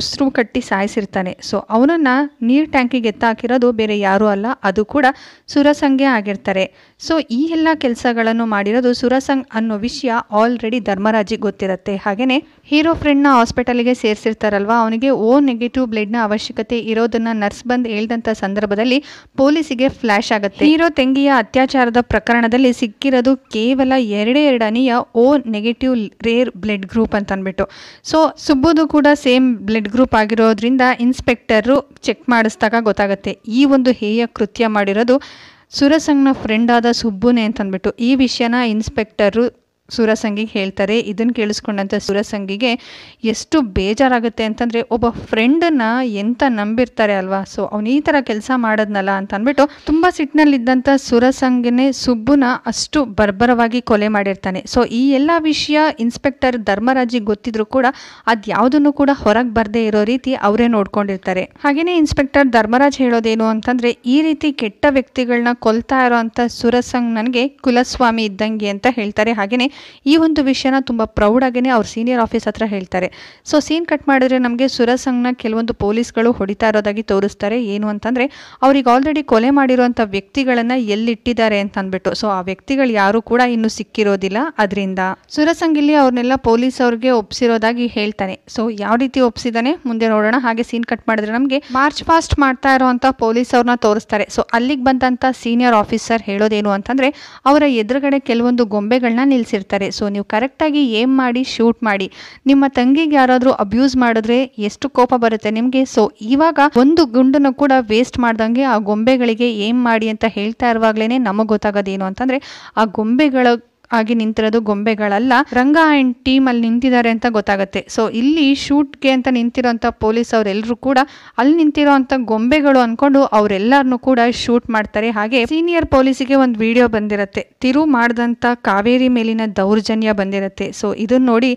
ಉಸಿರು ಕಟ್ಟಿ ಸಾಯಿಸಿರ್ತಾನೆ ಸೊ ಅವನನ್ನು ನೀರ್ ಟ್ಯಾಂಕಿಗೆ ಎತ್ತಾಕಿರೋದು ಬೇರೆ ಯಾರೂ ಅಲ್ಲ ಅದು ಕೂಡ ಸುರಸಂಗೆ ಆಗಿರ್ತಾರೆ ಸೊ ಈ ಎಲ್ಲ ಕೆಲಸಗಳನ್ನು ಮಾಡಿರೋದು ಸುರಸಂಗ್ ಅನ್ನೋ ವಿಷಯ ಆಲ್ರೆಡಿ ಧರ್ಮರಾಜಿಗೆ ಗೊತ್ತಿರುತ್ತೆ ಹಾಗೆಯೇ ಹೀರೋ ಫ್ರೆಂಡ್ನ ಹಾಸ್ಪಿಟಲ್ಗೆ ಸೇರಿಸಿರ್ತಾರಲ್ವ ಅವನಿಗೆ ಓ ನೆಗೆಟಿವ್ ಬ್ಲಡ್ನ ಅವಶ್ಯಕತೆ ಇರೋದನ್ನು ನರ್ಸ್ ಬಂದು ಹೇಳ್ದಂಥ ಸಂದರ್ಭದಲ್ಲಿ ಪೊಲೀಸಿಗೆ ಫ್ಲಾಶ್ ಆಗುತ್ತೆ ಹೀರೋ ತೆಂಗಿಯ ಅತ್ಯಾಚಾರದ ಪ್ರಕರಣದಲ್ಲಿ ಸಿಕ್ಕಿರೋದು ಕೇವಲ ಎರಡೇ ಎರಡನೆಯ O negative rare blood group ಅಂತ ಅಂದ್ಬಿಟ್ಟು ಸೊ ಸುಬ್ಬುದು ಕೂಡ ಸೇಮ್ ಬ್ಲಡ್ ಗ್ರೂಪ್ ಆಗಿರೋದ್ರಿಂದ ಇನ್ಸ್ಪೆಕ್ಟರು ಚೆಕ್ ಮಾಡಿಸ್ದಾಗ ಗೊತ್ತಾಗುತ್ತೆ ಈ ಒಂದು ಹೇಯ ಕೃತ್ಯ ಮಾಡಿರೋದು ಸುರಸಂಗ್ನ ಫ್ರೆಂಡ್ ಆದ ಸುಬ್ಬುನೇ ಅಂತಂದ್ಬಿಟ್ಟು ಈ ವಿಷಯನ ಇನ್ಸ್ಪೆಕ್ಟರು ಸೂರಸಂಗಿಗೆ ಹೇಳ್ತಾರೆ ಇದನ್ನು ಕೇಳಿಸ್ಕೊಂಡಂಥ ಸೂರಸಂಗಿಗೆ ಎಷ್ಟು ಬೇಜಾರಾಗುತ್ತೆ ಅಂತಂದರೆ ಒಬ್ಬ ಫ್ರೆಂಡನ್ನ ಎಂತ ನಂಬಿರ್ತಾರೆ ಅಲ್ವಾ ಸೊ ಅವನು ಈ ಥರ ಕೆಲಸ ಮಾಡೋದ್ನಲ್ಲ ಅಂತ ಅಂದ್ಬಿಟ್ಟು ತುಂಬ ಸಿಟ್ಟಿನಲ್ಲಿದ್ದಂಥ ಸುರಸಂಗಿನೇ ಸುಬ್ಬುನ ಅಷ್ಟು ಬರ್ಬರವಾಗಿ ಕೊಲೆ ಮಾಡಿರ್ತಾನೆ ಸೊ ಈ ಎಲ್ಲ ವಿಷಯ ಇನ್ಸ್ಪೆಕ್ಟರ್ ಧರ್ಮರಾಜಿಗೆ ಗೊತ್ತಿದ್ರು ಕೂಡ ಅದು ಯಾವುದನ್ನು ಕೂಡ ಹೊರಗೆ ಬರದೇ ಇರೋ ರೀತಿ ಅವರೇ ನೋಡ್ಕೊಂಡಿರ್ತಾರೆ ಹಾಗೆಯೇ ಇನ್ಸ್ಪೆಕ್ಟರ್ ಧರ್ಮರಾಜ್ ಹೇಳೋದೇನು ಅಂತಂದರೆ ಈ ರೀತಿ ಕೆಟ್ಟ ವ್ಯಕ್ತಿಗಳನ್ನ ಕೊಲ್ತಾ ಇರೋ ಅಂಥ ಸುರಸಂಗ್ ನನಗೆ ಕುಲಸ್ವಾಮಿ ಇದ್ದಂಗೆ ಅಂತ ಹೇಳ್ತಾರೆ ಹಾಗೆಯೇ ಈ ಒಂದು ವಿಷಯನ ತುಂಬ ಪ್ರೌಡಾಗೇ ಅವ್ರ ಸೀನಿಯರ್ ಆಫೀಸ್ ಹತ್ರ ಹೇಳ್ತಾರೆ ಸೊ ಸೀನ್ ಕಟ್ ಮಾಡಿದ್ರೆ ನಮಗೆ ಸುರಸಂಗ್ನ ಕೆಲವೊಂದು ಪೊಲೀಸ್ಗಳು ಹೊಡಿತಾ ಇರೋದಾಗಿ ತೋರಿಸ್ತಾರೆ ಏನು ಅಂತಂದ್ರೆ ಅವ್ರಿಗೆ ಆಲ್ರೆಡಿ ಕೊಲೆ ಮಾಡಿರುವಂಥ ವ್ಯಕ್ತಿಗಳನ್ನ ಎಲ್ಲಿಟ್ಟಿದ್ದಾರೆ ಅಂತ ಅಂದ್ಬಿಟ್ಟು ಸೊ ಆ ವ್ಯಕ್ತಿಗಳು ಯಾರು ಕೂಡ ಇನ್ನು ಸಿಕ್ಕಿರೋದಿಲ್ಲ ಅದರಿಂದ ಇಲ್ಲಿ ಅವ್ರನ್ನೆಲ್ಲ ಪೊಲೀಸ್ ಅವ್ರಿಗೆ ಒಪ್ಸಿರೋದಾಗಿ ಹೇಳ್ತಾನೆ ಸೊ ಯಾವ ರೀತಿ ಒಪ್ಸಿದಾನೆ ಮುಂದೆ ನೋಡೋಣ ಹಾಗೆ ಸೀನ್ ಕಟ್ ಮಾಡಿದ್ರೆ ನಮಗೆ ಮಾರ್ಚ್ ಫಾಸ್ಟ್ ಮಾಡ್ತಾ ಇರೋವಂಥ ಪೊಲೀಸ್ ಅವ್ರನ್ನ ತೋರಿಸ್ತಾರೆ ಸೊ ಅಲ್ಲಿಗೆ ಬಂದಂತ ಸೀನಿಯರ್ ಆಫೀಸರ್ ಹೇಳೋದೇನು ಅಂತಂದ್ರೆ ಅವರ ಎದುರುಗಡೆ ಕೆಲವೊಂದು ಗೊಂಬೆಗಳನ್ನ ನಿಲ್ಲಿಸಿರ್ತಾರೆ ಹೇಳ್ತಿರ್ತಾರೆ ಸೊ ನೀವು ಕರೆಕ್ಟಾಗಿ ಏಮ್ ಮಾಡಿ ಶೂಟ್ ಮಾಡಿ ನಿಮ್ಮ ತಂಗಿಗೆ ಯಾರಾದರೂ ಅಬ್ಯೂಸ್ ಮಾಡಿದ್ರೆ ಎಷ್ಟು ಕೋಪ ಬರುತ್ತೆ ನಿಮಗೆ ಸೊ ಇವಾಗ ಒಂದು ಗುಂಡನ್ನು ಕೂಡ ವೇಸ್ಟ್ ಮಾಡ್ದಂಗೆ ಆ ಗೊಂಬೆಗಳಿಗೆ ಏಮ್ ಮಾಡಿ ಅಂತ ಹೇಳ್ತಾ ಇರುವಾಗಲೇ ನಮಗೆ ಗೊತ್ತಾಗೋದೇನು ಅಂತಂದರೆ ಆ ಗೊಂಬೆಗಳ ಆಗಿ ನಿಂತಿರೋದು ಗೊಂಬೆಗಳಲ್ಲ ರಂಗ ಅಂಡ್ ಟೀಮ್ ಅಲ್ಲಿ ನಿಂತಿದ್ದಾರೆ ಅಂತ ಗೊತ್ತಾಗುತ್ತೆ ಸೊ ಇಲ್ಲಿ ಶೂಟ್ಗೆ ಅಂತ ನಿಂತಿರೋಂಥ ಪೊಲೀಸ್ ಅವರೆಲ್ಲರೂ ಕೂಡ ಅಲ್ಲಿ ನಿಂತಿರೋ ಗೊಂಬೆಗಳು ಅಂದ್ಕೊಂಡು ಅವರೆಲ್ಲರನ್ನು ಕೂಡ ಶೂಟ್ ಮಾಡ್ತಾರೆ ಹಾಗೆ ಸೀನಿಯರ್ ಪೊಲೀಸಿಗೆ ಒಂದು ವಿಡಿಯೋ ಬಂದಿರತ್ತೆ ತಿರು ಮಾಡಿದಂಥ ಕಾವೇರಿ ಮೇಲಿನ ದೌರ್ಜನ್ಯ ಬಂದಿರತ್ತೆ ಸೊ ಇದನ್ನ ನೋಡಿ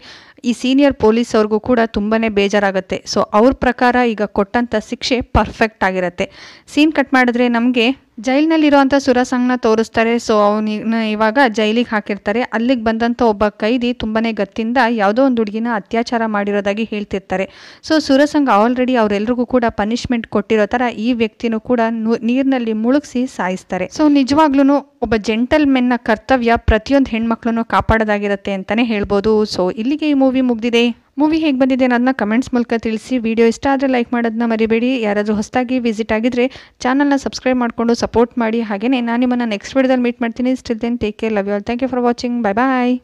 ಈ ಸೀನಿಯರ್ ಪೊಲೀಸ್ ಅವ್ರಿಗೂ ಕೂಡ ತುಂಬಾನೇ ಬೇಜಾರಾಗುತ್ತೆ ಸೊ ಅವ್ರ ಪ್ರಕಾರ ಈಗ ಕೊಟ್ಟಂಥ ಶಿಕ್ಷೆ ಪರ್ಫೆಕ್ಟ್ ಆಗಿರುತ್ತೆ ಸೀನ್ ಕಟ್ ಮಾಡಿದ್ರೆ ನಮಗೆ ಜೈಲಿನಲ್ಲಿರುವಂಥ ಸುರಸಂಗನ ತೋರಿಸ್ತಾರೆ ಸೊ ಅವನ ಇವಾಗ ಜೈಲಿಗೆ ಹಾಕಿರ್ತಾರೆ ಅಲ್ಲಿಗೆ ಬಂದಂಥ ಒಬ್ಬ ಕೈದಿ ತುಂಬಾ ಗತ್ತಿಂದ ಯಾವುದೋ ಒಂದು ಹುಡುಗಿನ ಅತ್ಯಾಚಾರ ಮಾಡಿರೋದಾಗಿ ಹೇಳ್ತಿರ್ತಾರೆ ಸೊ ಸುರಸಂಗ ಆಲ್ರೆಡಿ ಅವರೆಲ್ಲರಿಗೂ ಕೂಡ ಪನಿಷ್ಮೆಂಟ್ ಕೊಟ್ಟಿರೋ ಥರ ಈ ವ್ಯಕ್ತಿನೂ ಕೂಡ ನೀರಿನಲ್ಲಿ ಮುಳುಗಿಸಿ ಸಾಯಿಸ್ತಾರೆ ಸೊ ನಿಜವಾಗ್ಲೂ ಒಬ್ಬ ಜೆಂಟಲ್ ಮೆನ್ನ ಕರ್ತವ್ಯ ಪ್ರತಿಯೊಂದು ಹೆಣ್ಮಕ್ಳನ್ನು ಕಾಪಾಡೋದಾಗಿರುತ್ತೆ ಅಂತಲೇ ಹೇಳ್ಬೋದು ಸೊ ಇಲ್ಲಿಗೆ ಈ ಮೂವಿ ಮುಗ್ದಿದೆ ಮೂವಿ ಹೇಗೆ ಬಂದಿದೆ ಅನ್ನೋದನ್ನ ಕಮೆಂಟ್ಸ್ ಮೂಲಕ ತಿಳಿಸಿ ವಿಡಿಯೋ ಇಷ್ಟ ಆದರೆ ಲೈಕ್ ಮಾಡೋದನ್ನ ಮರಿಬೇಡಿ ಯಾರಾದರೂ ಹೊಸದಾಗಿ ವಿಸಿಟ್ ಆಗಿದ್ದರೆ ಚಾನಲ್ನ ಸಬ್ಸ್ಕ್ರೈಬ್ ಮಾಡಿಕೊಂಡು ಸಪೋರ್ಟ್ ಮಾಡಿ ಹಾಗೆಯೇ ನಾನು ನಿಮ್ಮನ್ನು ನೆಕ್ಸ್ಟ್ ವೀಡಿಯೋದಲ್ಲಿ ಮೀಟ್ ಮಾಡ್ತೀನಿ still then take care love you all thank you for watching bye bye